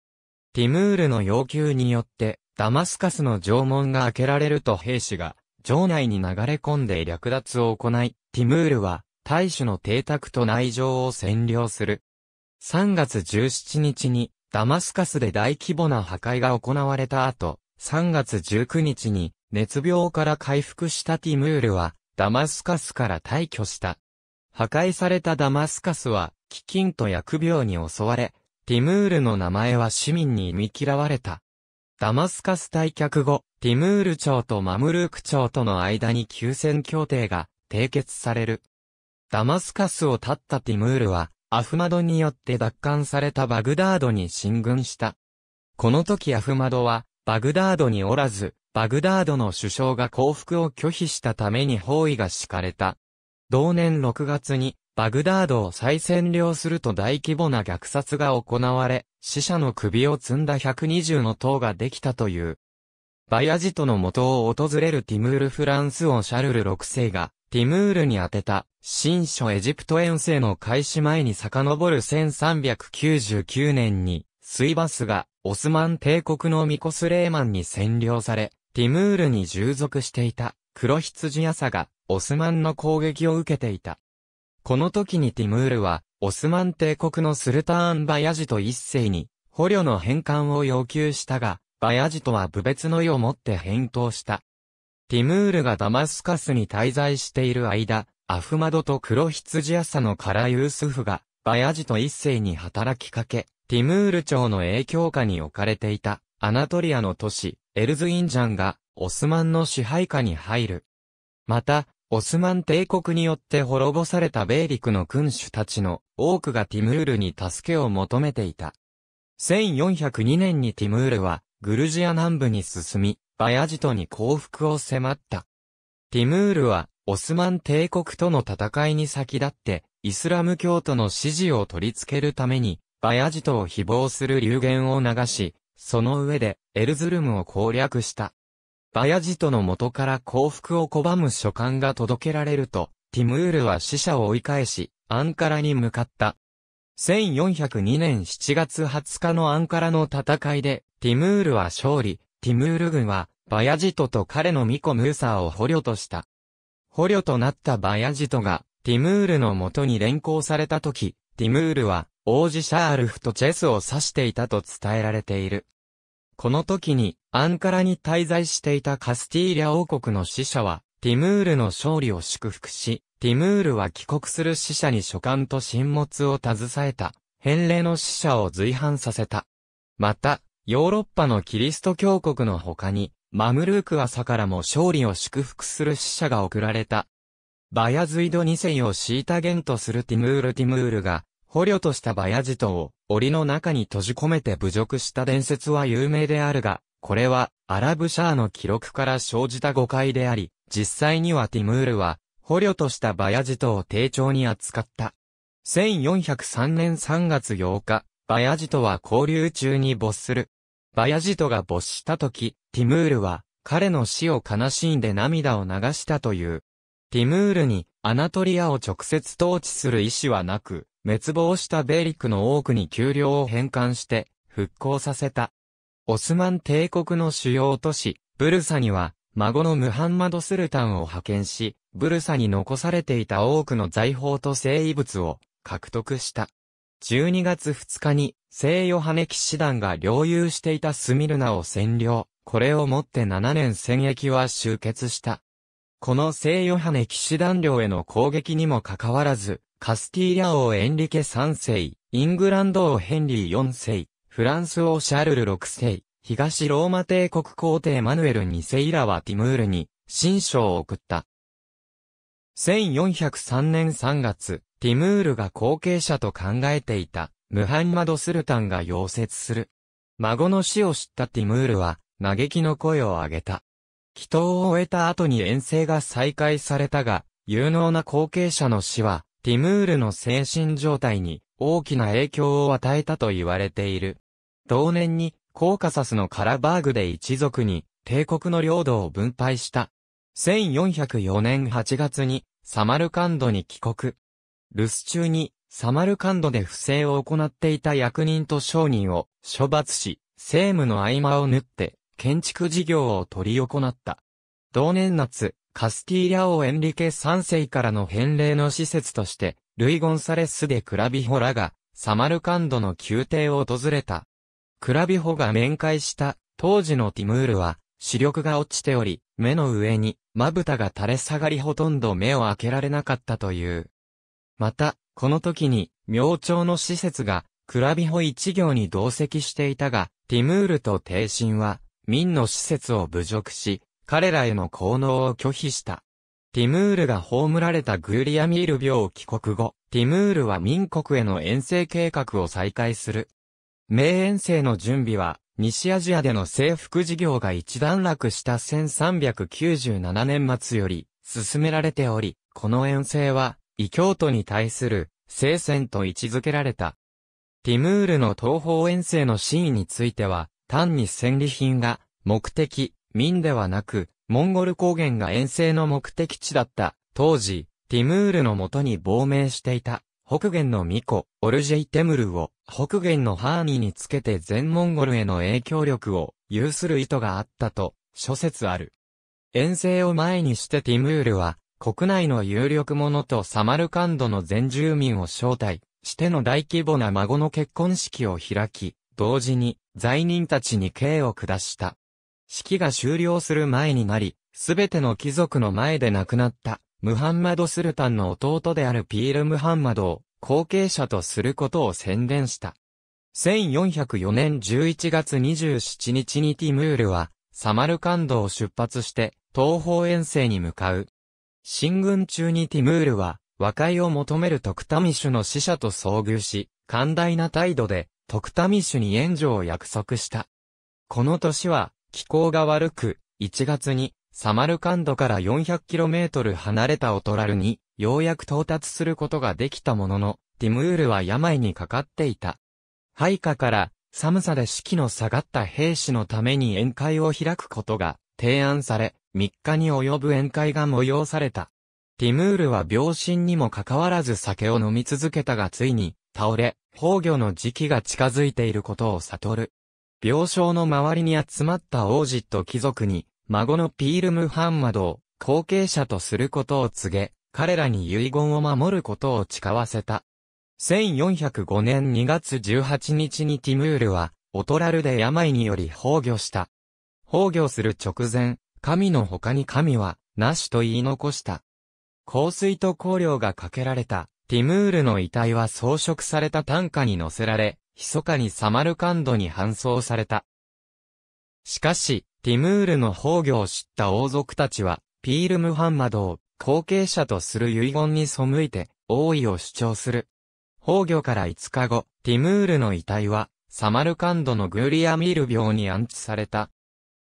ティムールの要求によって、ダマスカスの城門が開けられると兵士が、城内に流れ込んで略奪を行い、ティムールは、大主の邸宅と内情を占領する。3月17日に、ダマスカスで大規模な破壊が行われた後、3月19日に、熱病から回復したティムールは、ダマスカスから退去した。破壊されたダマスカスは、飢饉と薬病に襲われ、ティムールの名前は市民に見嫌われた。ダマスカス退却後、ティムール朝とマムルーク朝との間に休戦協定が締結される。ダマスカスを立ったティムールは、アフマドによって奪還されたバグダードに進軍した。この時アフマドは、バグダードにおらず、バグダードの首相が降伏を拒否したために包囲が敷かれた。同年6月に、バグダードを再占領すると大規模な虐殺が行われ、死者の首を積んだ120の塔ができたという。バヤジトの元を訪れるティムール・フランス王シャルル6世が、ティムールに宛てた、新書エジプト遠征の開始前に遡る1399年に、スイバスが、オスマン帝国のミコスレーマンに占領され、ティムールに従属していた、黒羊朝が、オスマンの攻撃を受けていた。この時にティムールは、オスマン帝国のスルターン・バヤジと一世に、捕虜の返還を要求したが、バヤジとは部別の意をもって返答した。ティムールがダマスカスに滞在している間、アフマドと黒羊朝のカラユースフが、バヤジと一世に働きかけ、ティムール朝の影響下に置かれていた、アナトリアの都市、エルズインジャンが、オスマンの支配下に入る。また、オスマン帝国によって滅ぼされた米陸の君主たちの多くがティムールに助けを求めていた。1402年にティムールは、グルジア南部に進み、バヤジトに降伏を迫った。ティムールは、オスマン帝国との戦いに先立って、イスラム教徒の支持を取り付けるために、バヤジトを誹謗する流言を流し、その上で、エルズルムを攻略した。バヤジトの元から降伏を拒む書簡が届けられると、ティムールは死者を追い返し、アンカラに向かった。1402年7月20日のアンカラの戦いで、ティムールは勝利、ティムール軍は、バヤジトと彼の巫女ムーサーを捕虜とした。捕虜となったバヤジトが、ティムールの元に連行された時、ティムールは、王子シャールフとチェスを指していたと伝えられている。この時に、アンカラに滞在していたカスティーリャ王国の使者は、ティムールの勝利を祝福し、ティムールは帰国する使者に書簡と沈物を携えた、返礼の使者を随伴させた。また、ヨーロッパのキリスト教国の他に、マムルーク朝からも勝利を祝福する死者が送られた。バヤズイド2世をシータゲンとするティムールティムールが、捕虜としたバヤジトを、檻の中に閉じ込めて侮辱した伝説は有名であるが、これは、アラブシャーの記録から生じた誤解であり、実際にはティムールは、捕虜としたバヤジトを丁重に扱った。1403年3月8日、バヤジトは交流中に没する。バヤジトが没した時、ティムールは、彼の死を悲しんで涙を流したという。ティムールに、アナトリアを直接統治する意思はなく、滅亡したベイリクの多くに丘陵を返還して、復興させた。オスマン帝国の主要都市、ブルサには、孫のムハンマド・スルタンを派遣し、ブルサに残されていた多くの財宝と聖遺物を獲得した。12月2日に、聖ヨハネ騎士団が領有していたスミルナを占領。これをもって7年戦役は終結した。この聖ヨハネ騎士団領への攻撃にもかかわらず、カスティーリャ王エンリケ3世、イングランド王ヘンリー4世、フランス王シャルル6世、東ローマ帝国皇帝マヌエル2世イラはティムールに、新書を送った。1403年3月、ティムールが後継者と考えていた、ムハンマド・スルタンが溶接する。孫の死を知ったティムールは、嘆きの声を上げた。祈祷を終えた後に遠征が再開されたが、有能な後継者の死は、ティムールの精神状態に大きな影響を与えたと言われている。同年に、コーカサスのカラバーグで一族に、帝国の領土を分配した。1404年8月に、サマルカンドに帰国。留守中に、サマルカンドで不正を行っていた役人と商人を処罰し、政務の合間を縫って、建築事業を取り行った。同年夏、カスティーリャ王エンリケ3世からの返礼の施設として、ルイ・ゴンサレス・でクラビホらが、サマルカンドの宮廷を訪れた。クラビホが面会した当時のティムールは、視力が落ちており、目の上に、まぶたが垂れ下がりほとんど目を開けられなかったという。また、この時に、明朝の施設が、クラビホ一行に同席していたが、ティムールと帝神は、民の施設を侮辱し、彼らへの効能を拒否した。ティムールが葬られたグーリアミール病を帰国後、ティムールは民国への遠征計画を再開する。名遠征の準備は、西アジアでの征服事業が一段落した1397年末より進められており、この遠征は異教徒に対する聖戦と位置づけられた。ティムールの東方遠征の真意については、単に戦利品が目的、民ではなく、モンゴル高原が遠征の目的地だった。当時、ティムールのもとに亡命していた、北元の巫女、オルジェイ・テムルを、北元のハーニにつけて全モンゴルへの影響力を有する意図があったと、諸説ある。遠征を前にしてティムールは、国内の有力者とサマルカンドの全住民を招待しての大規模な孫の結婚式を開き、同時に罪人たちに刑を下した。式が終了する前になり、すべての貴族の前で亡くなった、ムハンマド・スルタンの弟であるピール・ムハンマドを後継者とすることを宣伝した。1404年11月27日にティムールは、サマルカンドを出発して、東方遠征に向かう。進軍中にティムールは、和解を求める徳クタミシュの使者と遭遇し、寛大な態度で、徳クタミシュに援助を約束した。この年は、気候が悪く、1月に、サマルカンドから 400km 離れたオトラルに、ようやく到達することができたものの、ティムールは病にかかっていた。配下から、寒さで士気の下がった兵士のために宴会を開くことが提案され、3日に及ぶ宴会が催された。ティムールは病身にもかかわらず酒を飲み続けたがついに、倒れ、崩御の時期が近づいていることを悟る。病床の周りに集まった王子と貴族に、孫のピール・ムハンマドを後継者とすることを告げ、彼らに遺言を守ることを誓わせた。1405年2月18日にティムールは、オトラルで病により崩御した。崩御する直前、神の他に神は、なしと言い残した。香水と香料がかけられた、ティムールの遺体は装飾された担架に乗せられ、密かにサマルカンドに搬送された。しかし、ティムールの崩御を知った王族たちは、ピール・ムハンマドを後継者とする遺言に背いて、王位を主張する。崩御から5日後、ティムールの遺体は、サマルカンドのグーリアミール病に安置された。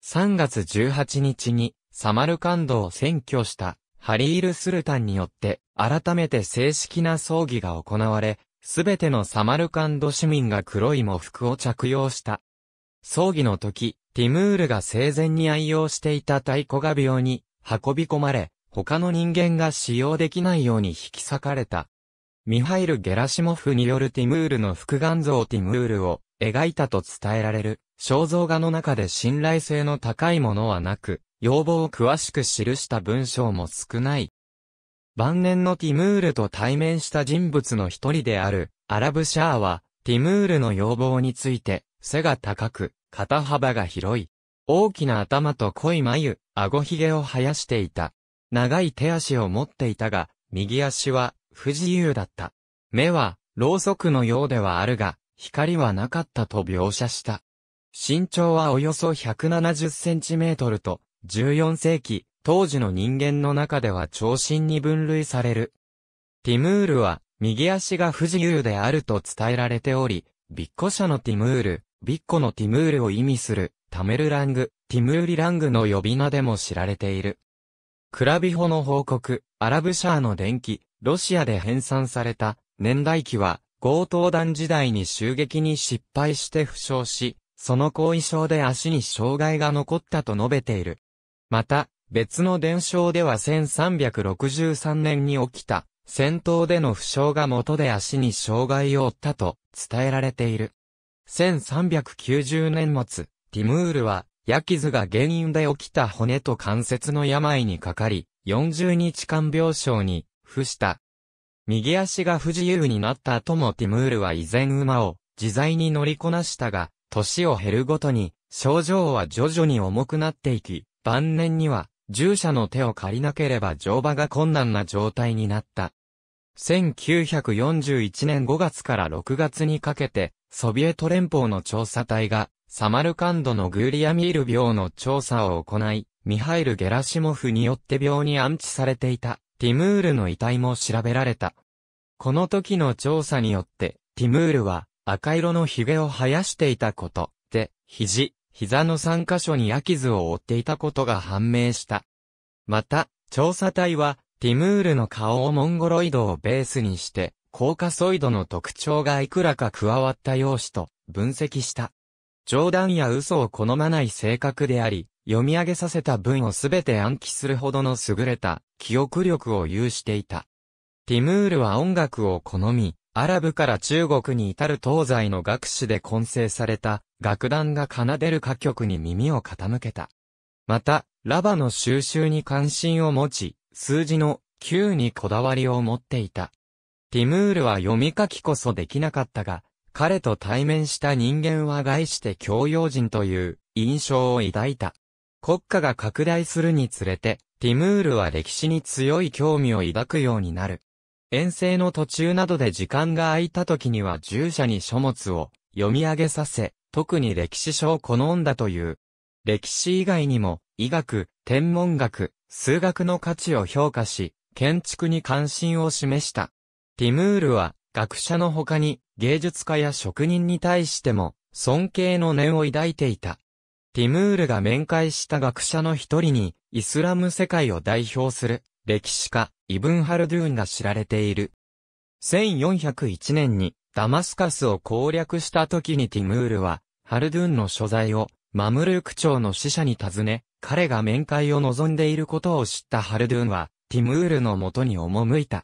3月18日にサマルカンドを占拠したハリール・スルタンによって改めて正式な葬儀が行われ、すべてのサマルカンド市民が黒い喪服を着用した。葬儀の時、ティムールが生前に愛用していた太鼓が病に運び込まれ、他の人間が使用できないように引き裂かれた。ミハイル・ゲラシモフによるティムールの副眼像ティムールを描いたと伝えられる。肖像画の中で信頼性の高いものはなく、要望を詳しく記した文章も少ない。晩年のティムールと対面した人物の一人である、アラブシャーは、ティムールの要望について、背が高く、肩幅が広い。大きな頭と濃い眉、顎ひげを生やしていた。長い手足を持っていたが、右足は不自由だった。目は、ろうそくのようではあるが、光はなかったと描写した。身長はおよそ170センチメートルと、14世紀、当時の人間の中では長身に分類される。ティムールは、右足が不自由であると伝えられており、ビッコ社のティムール、ビッコのティムールを意味する、タメルラング、ティムーリラングの呼び名でも知られている。クラビホの報告、アラブシャーの伝記、ロシアで編纂された、年代記は、強盗団時代に襲撃に失敗して負傷し、その後遺症で足に障害が残ったと述べている。また、別の伝承では1363年に起きた、戦闘での負傷が元で足に障害を負ったと伝えられている。1390年末、ティムールは、ヤキズが原因で起きた骨と関節の病にかかり、40日間病床に、付した。右足が不自由になった後もティムールは依然馬を、自在に乗りこなしたが、年を減るごとに、症状は徐々に重くなっていき、晩年には、従者の手を借りなければ乗馬が困難な状態になった。1941年5月から6月にかけて、ソビエト連邦の調査隊が、サマルカンドのグーリアミール病の調査を行い、ミハイル・ゲラシモフによって病に安置されていた、ティムールの遺体も調べられた。この時の調査によって、ティムールは、赤色の髭を生やしていたこと、で、肘、膝の3箇所にき傷を負っていたことが判明した。また、調査隊は、ティムールの顔をモンゴロイドをベースにして、コーカソイドの特徴がいくらか加わった様子と分析した。冗談や嘘を好まない性格であり、読み上げさせた文をすべて暗記するほどの優れた記憶力を有していた。ティムールは音楽を好み、アラブから中国に至る東西の学士で混成された楽団が奏でる歌曲に耳を傾けた。また、ラバの収集に関心を持ち、数字の9にこだわりを持っていた。ティムールは読み書きこそできなかったが、彼と対面した人間は概して教養人という印象を抱いた。国家が拡大するにつれて、ティムールは歴史に強い興味を抱くようになる。遠征の途中などで時間が空いた時には従者に書物を読み上げさせ、特に歴史書を好んだという。歴史以外にも、医学、天文学、数学の価値を評価し、建築に関心を示した。ティムールは、学者の他に、芸術家や職人に対しても、尊敬の念を抱いていた。ティムールが面会した学者の一人に、イスラム世界を代表する、歴史家、イブンハルドゥーンが知られている。1401年にダマスカスを攻略した時にティムールは、ハルドゥーンの所在をマムルーク朝の使者に尋ね、彼が面会を望んでいることを知ったハルドゥーンは、ティムールの元に赴いた。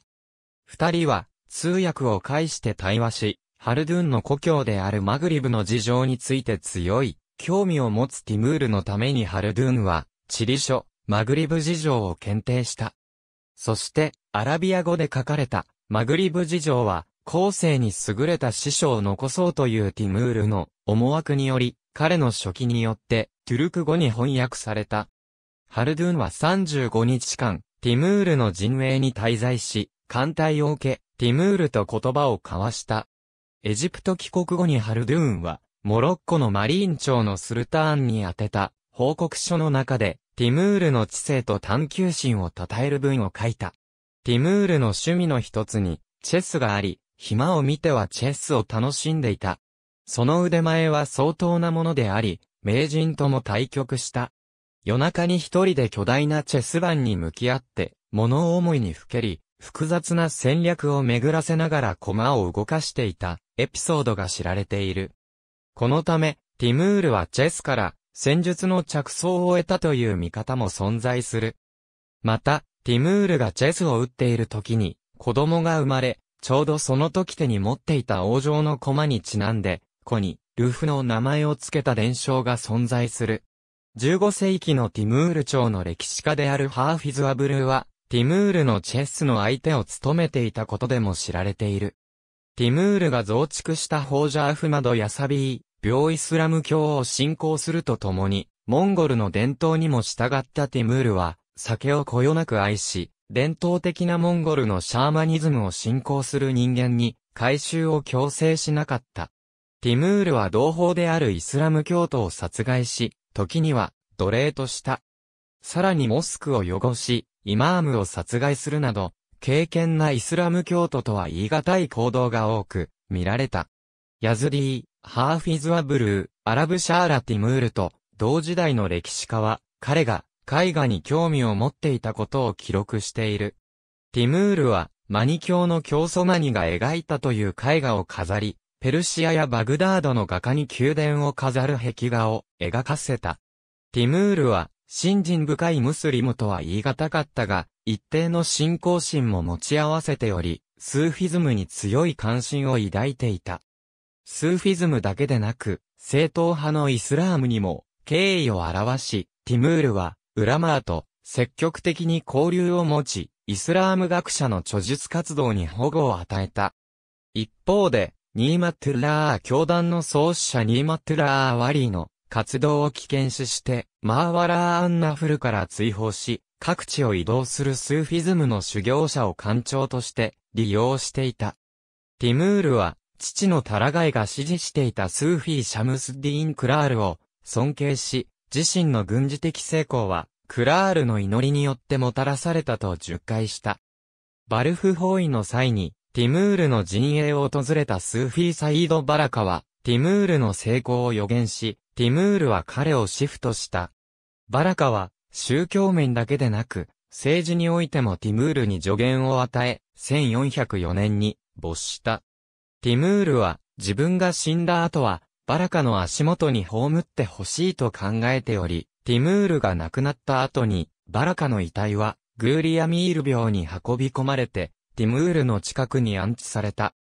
二人は、通訳を介して対話し、ハルドゥーンの故郷であるマグリブの事情について強い、興味を持つティムールのためにハルドゥーンは、地理書、マグリブ事情を検定した。そして、アラビア語で書かれた、マグリブ事情は、後世に優れた師匠を残そうというティムールの思惑により、彼の書記によって、トゥルク語に翻訳された。ハルドゥンは35日間、ティムールの陣営に滞在し、艦隊を受け、ティムールと言葉を交わした。エジプト帰国後にハルドゥーンは、モロッコのマリーン町のスルターンに宛てた報告書の中で、ティムールの知性と探求心を称える文を書いた。ティムールの趣味の一つに、チェスがあり、暇を見てはチェスを楽しんでいた。その腕前は相当なものであり、名人とも対局した。夜中に一人で巨大なチェス盤に向き合って、物思いにふけり、複雑な戦略を巡らせながら駒を動かしていたエピソードが知られている。このため、ティムールはチェスから戦術の着想を得たという見方も存在する。また、ティムールがチェスを打っている時に、子供が生まれ、ちょうどその時手に持っていた王城の駒にちなんで、子に、ルフの名前を付けた伝承が存在する。15世紀のティムール朝の歴史家であるハーフィズ・アブルーは、ティムールのチェスの相手を務めていたことでも知られている。ティムールが増築したホージャーフマド・ヤサビー、病イスラム教を信仰するとともに、モンゴルの伝統にも従ったティムールは、酒をこよなく愛し、伝統的なモンゴルのシャーマニズムを信仰する人間に、改宗を強制しなかった。ティムールは同胞であるイスラム教徒を殺害し、時には、奴隷とした。さらにモスクを汚し、イマームを殺害するなど、敬虔なイスラム教徒とは言い難い行動が多く、見られた。ヤズディー、ハーフィズ・ア・ブルー、アラブ・シャーラ・ティムールと、同時代の歴史家は、彼が、絵画に興味を持っていたことを記録している。ティムールは、マニ教の教祖マニが描いたという絵画を飾り、ペルシアやバグダードの画家に宮殿を飾る壁画を描かせた。ティムールは、信心深いムスリムとは言い難かったが、一定の信仰心も持ち合わせており、スーフィズムに強い関心を抱いていた。スーフィズムだけでなく、正統派のイスラームにも敬意を表し、ティムールは、ウラマーと積極的に交流を持ち、イスラーム学者の著述活動に保護を与えた。一方で、ニーマトゥラー教団の創始者ニーマトゥラーワリーの活動を危険視して、マーワラーアンナフルから追放し、各地を移動するスーフィズムの修行者を官長として利用していた。ティムールは父のタラガイが支持していたスーフィー・シャムスディーン・クラールを尊敬し、自身の軍事的成功は、クラールの祈りによってもたらされたと述懐した。バルフ包囲の際に、ティムールの陣営を訪れたスーフィー・サイード・バラカは、ティムールの成功を予言し、ティムールは彼をシフトした。バラカは、宗教面だけでなく、政治においてもティムールに助言を与え、1404年に、没した。ティムールは自分が死んだ後はバラカの足元に葬ってほしいと考えており、ティムールが亡くなった後にバラカの遺体はグーリアミール病に運び込まれてティムールの近くに安置された。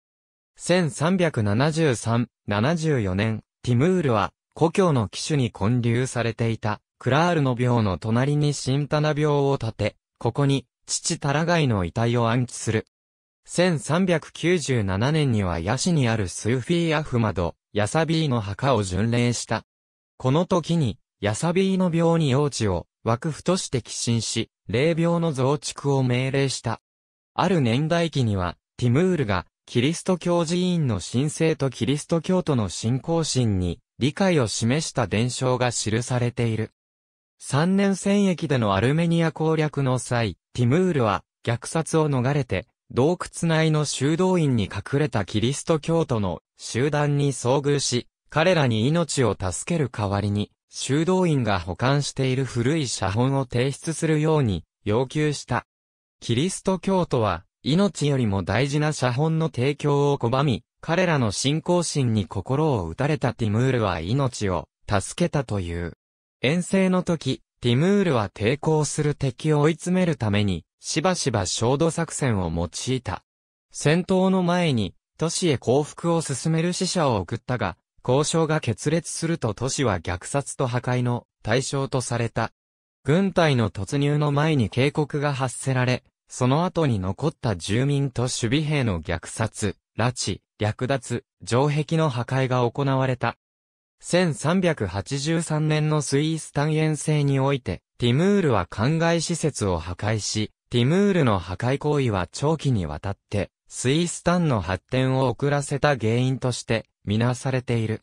1373-74年、ティムールは故郷の騎手に建立されていたクラールの病の隣に新棚病を建て、ここに父タラガイの遺体を安置する。1397年にはヤシにあるスーフィー・アフマド、ヤサビーの墓を巡礼した。この時に、ヤサビーの病に幼地を枠府として寄進し、霊病の増築を命令した。ある年代記には、ティムールが、キリスト教寺院の神聖とキリスト教徒の信仰心に、理解を示した伝承が記されている。3年戦役でのアルメニア攻略の際、ティムールは、虐殺を逃れて、洞窟内の修道院に隠れたキリスト教徒の集団に遭遇し、彼らに命を助ける代わりに、修道院が保管している古い写本を提出するように要求した。キリスト教徒は、命よりも大事な写本の提供を拒み、彼らの信仰心に心を打たれたティムールは命を助けたという。遠征の時、ティムールは抵抗する敵を追い詰めるために、しばしば焦土作戦を用いた。戦闘の前に、都市へ降伏を進める死者を送ったが、交渉が決裂すると都市は虐殺と破壊の対象とされた。軍隊の突入の前に警告が発せられ、その後に残った住民と守備兵の虐殺、拉致、略奪、城壁の破壊が行われた。1383年のスイース単元制において、ティムールは灌漑施設を破壊し、ティムールの破壊行為は長期にわたって、スイスタンの発展を遅らせた原因として、みなされている。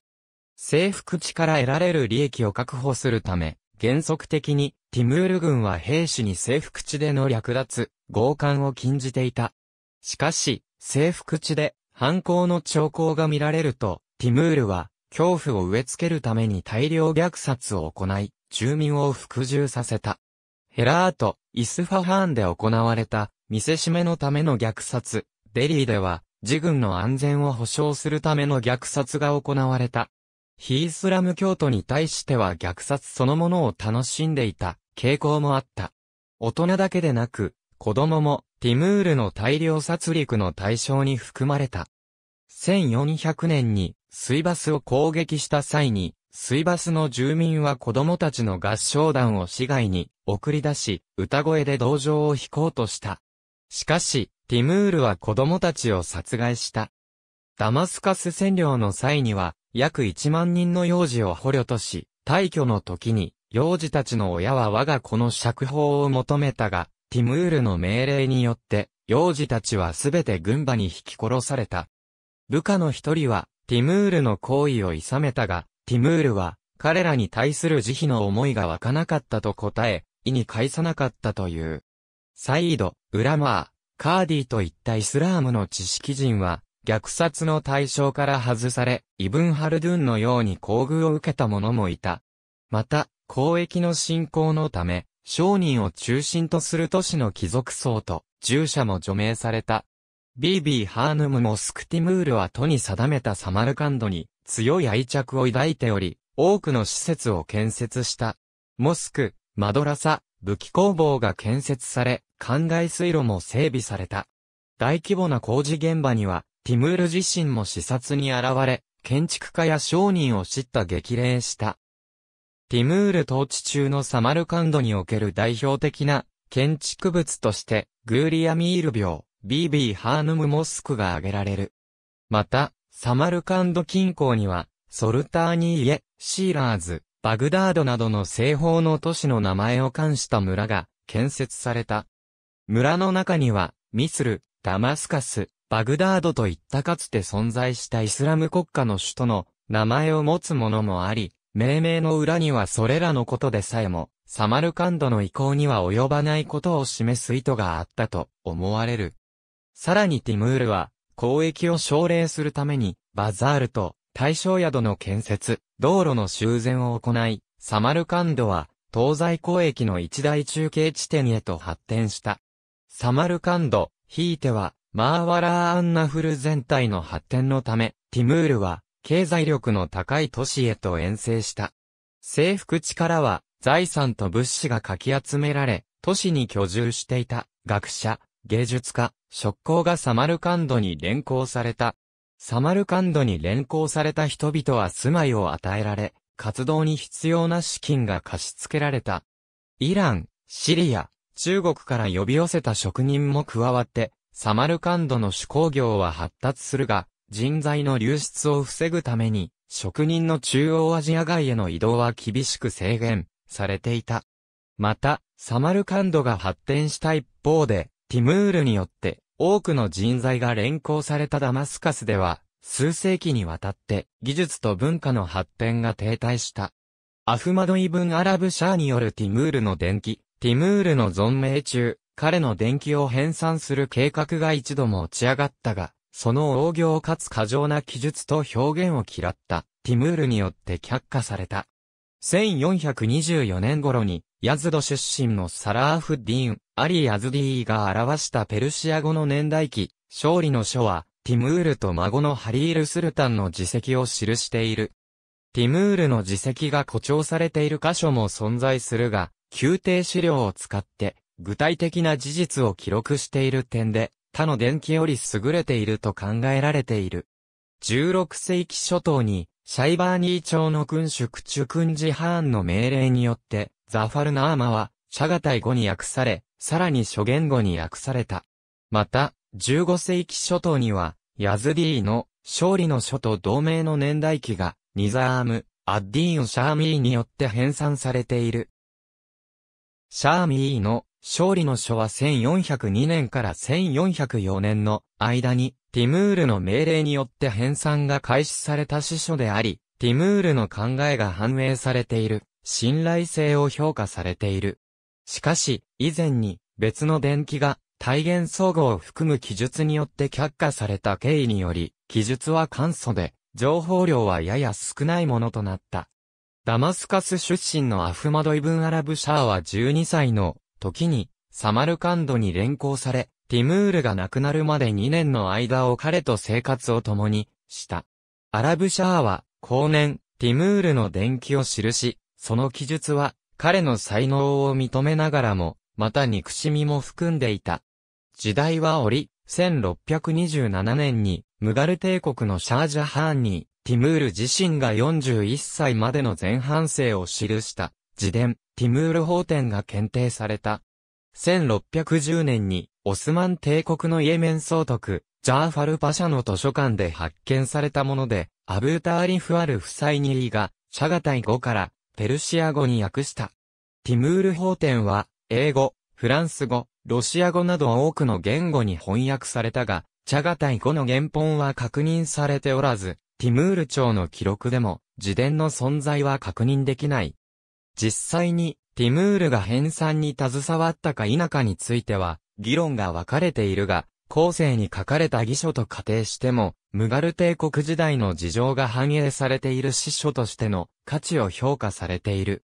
征服地から得られる利益を確保するため、原則的に、ティムール軍は兵士に征服地での略奪、強姦を禁じていた。しかし、征服地で、犯行の兆候が見られると、ティムールは、恐怖を植え付けるために大量虐殺を行い、住民を服従させた。ヘラート、イスファハーンで行われた見せしめのための虐殺、デリーでは自軍の安全を保障するための虐殺が行われた。ヒースラム教徒に対しては虐殺そのものを楽しんでいた傾向もあった。大人だけでなく、子供もティムールの大量殺戮の対象に含まれた。1400年に水バスを攻撃した際に、水バスの住民は子供たちの合唱団を市外に送り出し、歌声で同情を弾こうとした。しかし、ティムールは子供たちを殺害した。ダマスカス占領の際には、約1万人の幼児を捕虜とし、退去の時に、幼児たちの親は我が子の釈放を求めたが、ティムールの命令によって、幼児たちはすべて軍馬に引き殺された。部下の一人は、ティムールの行為を諌めたが、ティムールは、彼らに対する慈悲の思いが湧かなかったと答え、意に介さなかったという。サイード、ウラマー、カーディといったイスラームの知識人は、虐殺の対象から外され、イブン・ハルドゥンのように厚遇を受けた者もいた。また、交易の進行のため、商人を中心とする都市の貴族層と、従者も除名された。BB ハーヌムモスクティムールは都に定めたサマルカンドに強い愛着を抱いており、多くの施設を建設した。モスク、マドラサ、武器工房が建設され、灌漑水路も整備された。大規模な工事現場には、ティムール自身も視察に現れ、建築家や商人を知った激励した。ティムール統治中のサマルカンドにおける代表的な建築物として、グーリアミール病。BB ハーヌムモスクが挙げられる。また、サマルカンド近郊には、ソルターニーエ、シーラーズ、バグダードなどの西方の都市の名前を冠した村が建設された。村の中には、ミスル、ダマスカス、バグダードといったかつて存在したイスラム国家の首都の名前を持つものもあり、命名の裏にはそれらのことでさえも、サマルカンドの意向には及ばないことを示す意図があったと思われる。さらにティムールは、交易を奨励するために、バザールと大正宿の建設、道路の修繕を行い、サマルカンドは、東西交易の一大中継地点へと発展した。サマルカンド、ひいては、マーワラーアンナフル全体の発展のため、ティムールは、経済力の高い都市へと遠征した。征服地からは、財産と物資がかき集められ、都市に居住していた、学者、芸術家、職工がサマルカンドに連行された。サマルカンドに連行された人々は住まいを与えられ、活動に必要な資金が貸し付けられた。イラン、シリア、中国から呼び寄せた職人も加わって、サマルカンドの手工業は発達するが、人材の流出を防ぐために、職人の中央アジア外への移動は厳しく制限されていた。また、サマルカンドが発展した一方で、ティムールによって多くの人材が連行されたダマスカスでは、数世紀にわたって技術と文化の発展が停滞した。アフマドイブン・アラブ・シャーによるティムールの伝記、ティムールの存命中、彼の伝記を編纂する計画が一度も打ち上がったが、その大行かつ過剰な記述と表現を嫌った、ティムールによって却下された。1424年頃に、ヤズド出身のサラーフディーン、アリ・ヤズディーが表したペルシア語の年代記、勝利の書は、ティムールと孫のハリール・スルタンの自責を記している。ティムールの自責が誇張されている箇所も存在するが、宮廷資料を使って、具体的な事実を記録している点で、他の伝記より優れていると考えられている。16世紀初頭に、シャイバーニー朝の君主クチュクンジハーンの命令によって、ザファルナーマは、シャガタイ語に訳され、さらに諸言語に訳された。また、15世紀初頭には、ヤズディーの勝利の書と同盟の年代記が、ニザーム、アッディーン・シャーミーによって編纂されている。シャーミーの勝利の書は1402年から1404年の間に、ティムールの命令によって編纂が開始された詩書であり、ティムールの考えが反映されている。信頼性を評価されている。しかし、以前に別の電気が体現総合を含む記述によって却下された経緯により、記述は簡素で、情報量はやや少ないものとなった。ダマスカス出身のアフマドイブン・アラブ・シャーは12歳の時にサマルカンドに連行され、ティムールが亡くなるまで2年の間を彼と生活を共にした。アラブ・シャーは後年、ティムールの伝記を記し、その記述は、彼の才能を認めながらも、また憎しみも含んでいた。時代は折、1627年に、ムガル帝国のシャージャハーンに、ティムール自身が41歳までの前半生を記した、自伝、ティムール法典が検定された。1610年に、オスマン帝国のイエメン総督、ジャーファルパシャの図書館で発見されたもので、アブーターリフアル夫妻ニリが、シャガタイ語から、ペルシア語に訳した。ティムール法典は、英語、フランス語、ロシア語など多くの言語に翻訳されたが、チャガタイ語の原本は確認されておらず、ティムール朝の記録でも、自伝の存在は確認できない。実際に、ティムールが編纂に携わったか否かについては、議論が分かれているが、後世に書かれた義書と仮定しても、ムガル帝国時代の事情が反映されている詩書としての価値を評価されている。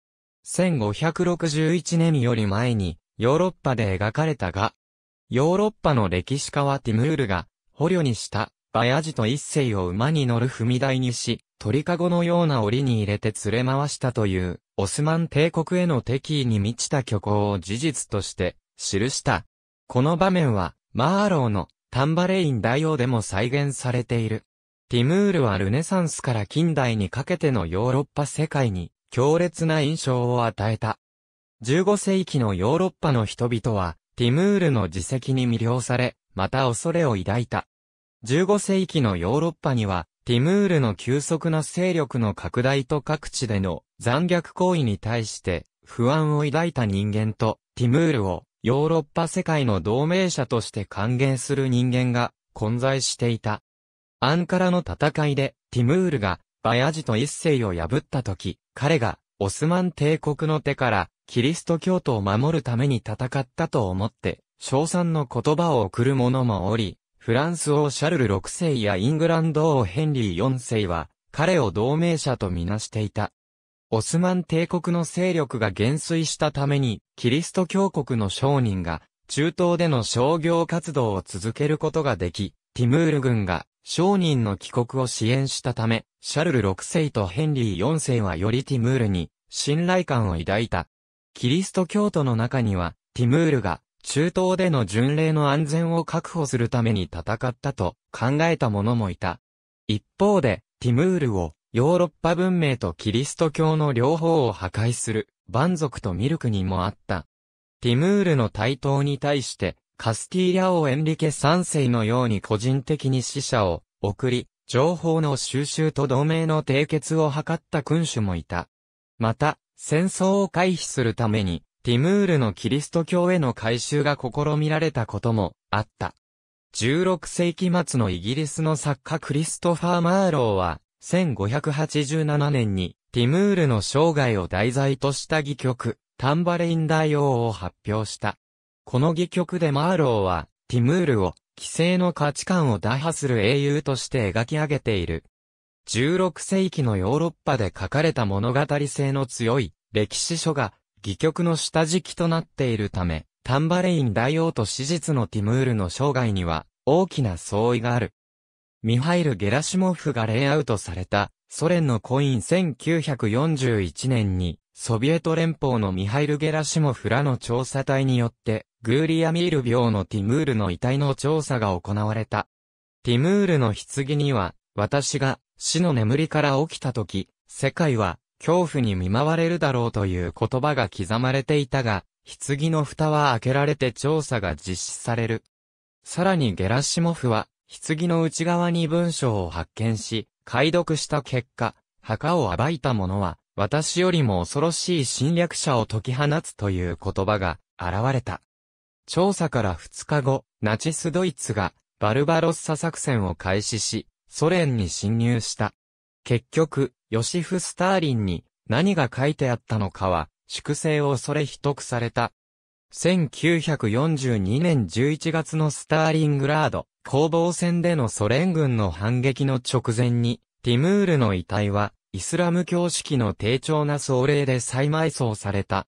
1561年より前に、ヨーロッパで描かれたが、ヨーロッパの歴史家はティムールが、捕虜にした、バヤジと一世を馬に乗る踏み台にし、鳥かごのような檻に入れて連れ回したという、オスマン帝国への敵意に満ちた虚構を事実として、記した。この場面は、マーローのタンバレイン大王でも再現されている。ティムールはルネサンスから近代にかけてのヨーロッパ世界に強烈な印象を与えた。15世紀のヨーロッパの人々は、ティムールの自責に魅了され、また恐れを抱いた。15世紀のヨーロッパには、ティムールの急速な勢力の拡大と各地での残虐行為に対して不安を抱いた人間とティムールをヨーロッパ世界の同盟者として歓迎する人間が混在していた。アンカラの戦いで、ティムールがバヤジと一世を破った時、彼がオスマン帝国の手からキリスト教徒を守るために戦ったと思って、称賛の言葉を送る者もおり、フランス王シャルル6世やイングランド王ヘンリー4世は、彼を同盟者とみなしていた。オスマン帝国の勢力が減衰したために、キリスト教国の商人が、中東での商業活動を続けることができ、ティムール軍が商人の帰国を支援したため、シャルル6世とヘンリー4世はよりティムールに信頼感を抱いた。キリスト教徒の中には、ティムールが中東での巡礼の安全を確保するために戦ったと考えた者もいた。一方で、ティムールをヨーロッパ文明とキリスト教の両方を破壊する、蛮族とミルクにもあった。ティムールの台頭に対して、カスティーリャ王エンリケ3世のように個人的に死者を送り、情報の収集と同盟の締結を図った君主もいた。また、戦争を回避するために、ティムールのキリスト教への改修が試みられたこともあった。16世紀末のイギリスの作家クリストファー・マーローは、1587年に、ティムールの生涯を題材とした戯曲、タンバレイン大王を発表した。この戯曲でマーローは、ティムールを、既成の価値観を打破する英雄として描き上げている。16世紀のヨーロッパで書かれた物語性の強い歴史書が、戯曲の下敷きとなっているため、タンバレイン大王と史実のティムールの生涯には、大きな相違がある。ミハイル・ゲラシモフがレイアウトされた、ソ連のコイン1941年に、ソビエト連邦のミハイル・ゲラシモフらの調査隊によって、グーリアミール病のティムールの遺体の調査が行われた。ティムールの棺には、私が死の眠りから起きた時、世界は恐怖に見舞われるだろうという言葉が刻まれていたが、棺の蓋は開けられて調査が実施される。さらにゲラシモフは、棺の内側に文章を発見し、解読した結果、墓を暴いた者は、私よりも恐ろしい侵略者を解き放つという言葉が現れた。調査から2日後、ナチスドイツがバルバロッサ作戦を開始し、ソ連に侵入した。結局、ヨシフ・スターリンに何が書いてあったのかは、粛清を恐れ秘匿された。1942年11月のスターリングラード攻防戦でのソ連軍の反撃の直前に、ティムールの遺体は、イスラム教式の低調な壮麗で再埋葬された。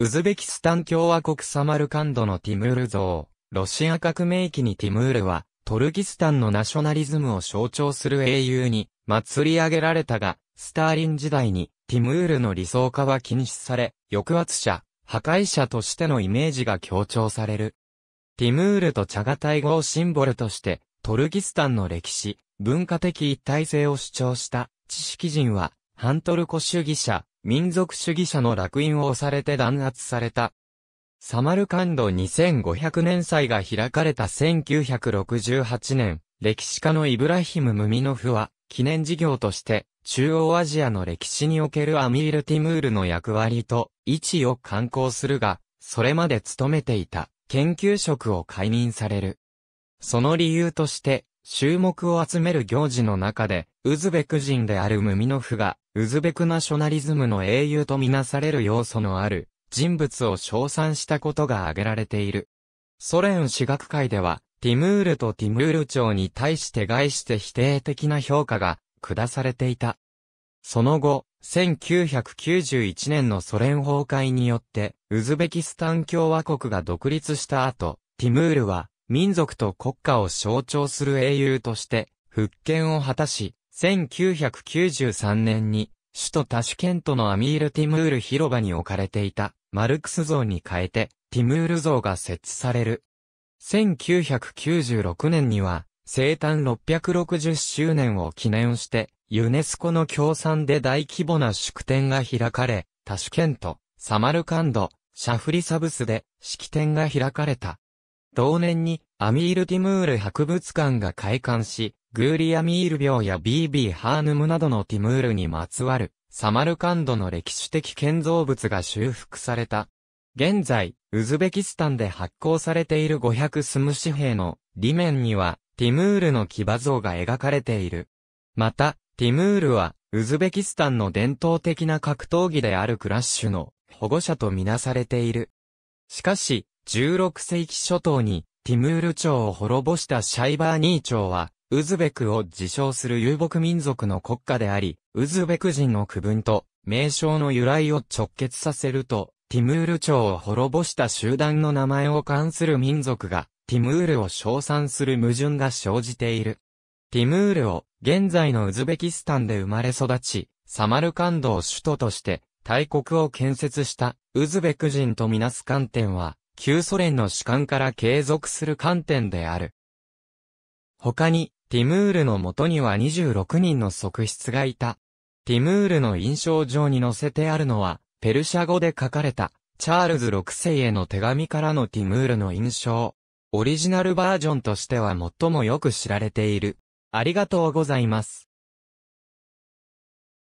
ウズベキスタン共和国サマルカンドのティムール像、ロシア革命期にティムールは、トルキスタンのナショナリズムを象徴する英雄に祭り上げられたが、スターリン時代にティムールの理想化は禁止され、抑圧者、破壊者としてのイメージが強調される。ティムールとチャガタイ語をシンボルとして、トルギスタンの歴史、文化的一体性を主張した知識人は、反トルコ主義者、民族主義者の烙印を押されて弾圧された。サマルカンド2500年祭が開かれた1968年、歴史家のイブラヒム・ムミノフは、記念事業として、中央アジアの歴史におけるアミール・ティムールの役割と位置を刊行するが、それまで務めていた研究職を解任される。その理由として、注目を集める行事の中で、ウズベク人であるムミノフが、ウズベクナショナリズムの英雄とみなされる要素のある、人物を称賛したことが挙げられている。ソ連史学会では、ティムールとティムール朝に対して外して否定的な評価が下されていた。その後、1991年のソ連崩壊によって、ウズベキスタン共和国が独立した後、ティムールは民族と国家を象徴する英雄として復権を果たし、1993年に首都タシュケントのアミール・ティムール広場に置かれていたマルクス像に変えてティムール像が設置される。1996年には生誕660周年を記念して、ユネスコの協賛で大規模な祝典が開かれ、タシュケント、サマルカンド、シャフリサブスで式典が開かれた。同年にアミール・ティムール博物館が開館し、グーリ・アミール病や BB ハーヌムなどのティムールにまつわるサマルカンドの歴史的建造物が修復された。現在、ウズベキスタンで発行されている500スム紙幣の裏面には、ティムールの騎馬像が描かれている。また、ティムールは、ウズベキスタンの伝統的な格闘技であるクラッシュの保護者とみなされている。しかし、16世紀初頭に、ティムール朝を滅ぼしたシャイバーニー朝は、ウズベクを自称する遊牧民族の国家であり、ウズベク人の区分と、名称の由来を直結させると、ティムール朝を滅ぼした集団の名前を冠する民族が、ティムールを称賛する矛盾が生じている。ティムールを、現在のウズベキスタンで生まれ育ち、サマルカンドを首都として、大国を建設したウズベク人とみなす観点は、旧ソ連の主観から継続する観点である。他に、ティムールの元には26人の側室がいた。ティムールの印象上に載せてあるのは、ペルシャ語で書かれた、チャールズ6世への手紙からのティムールの印象。オリジナルバージョンとしては最もよく知られている。ありがとうございます。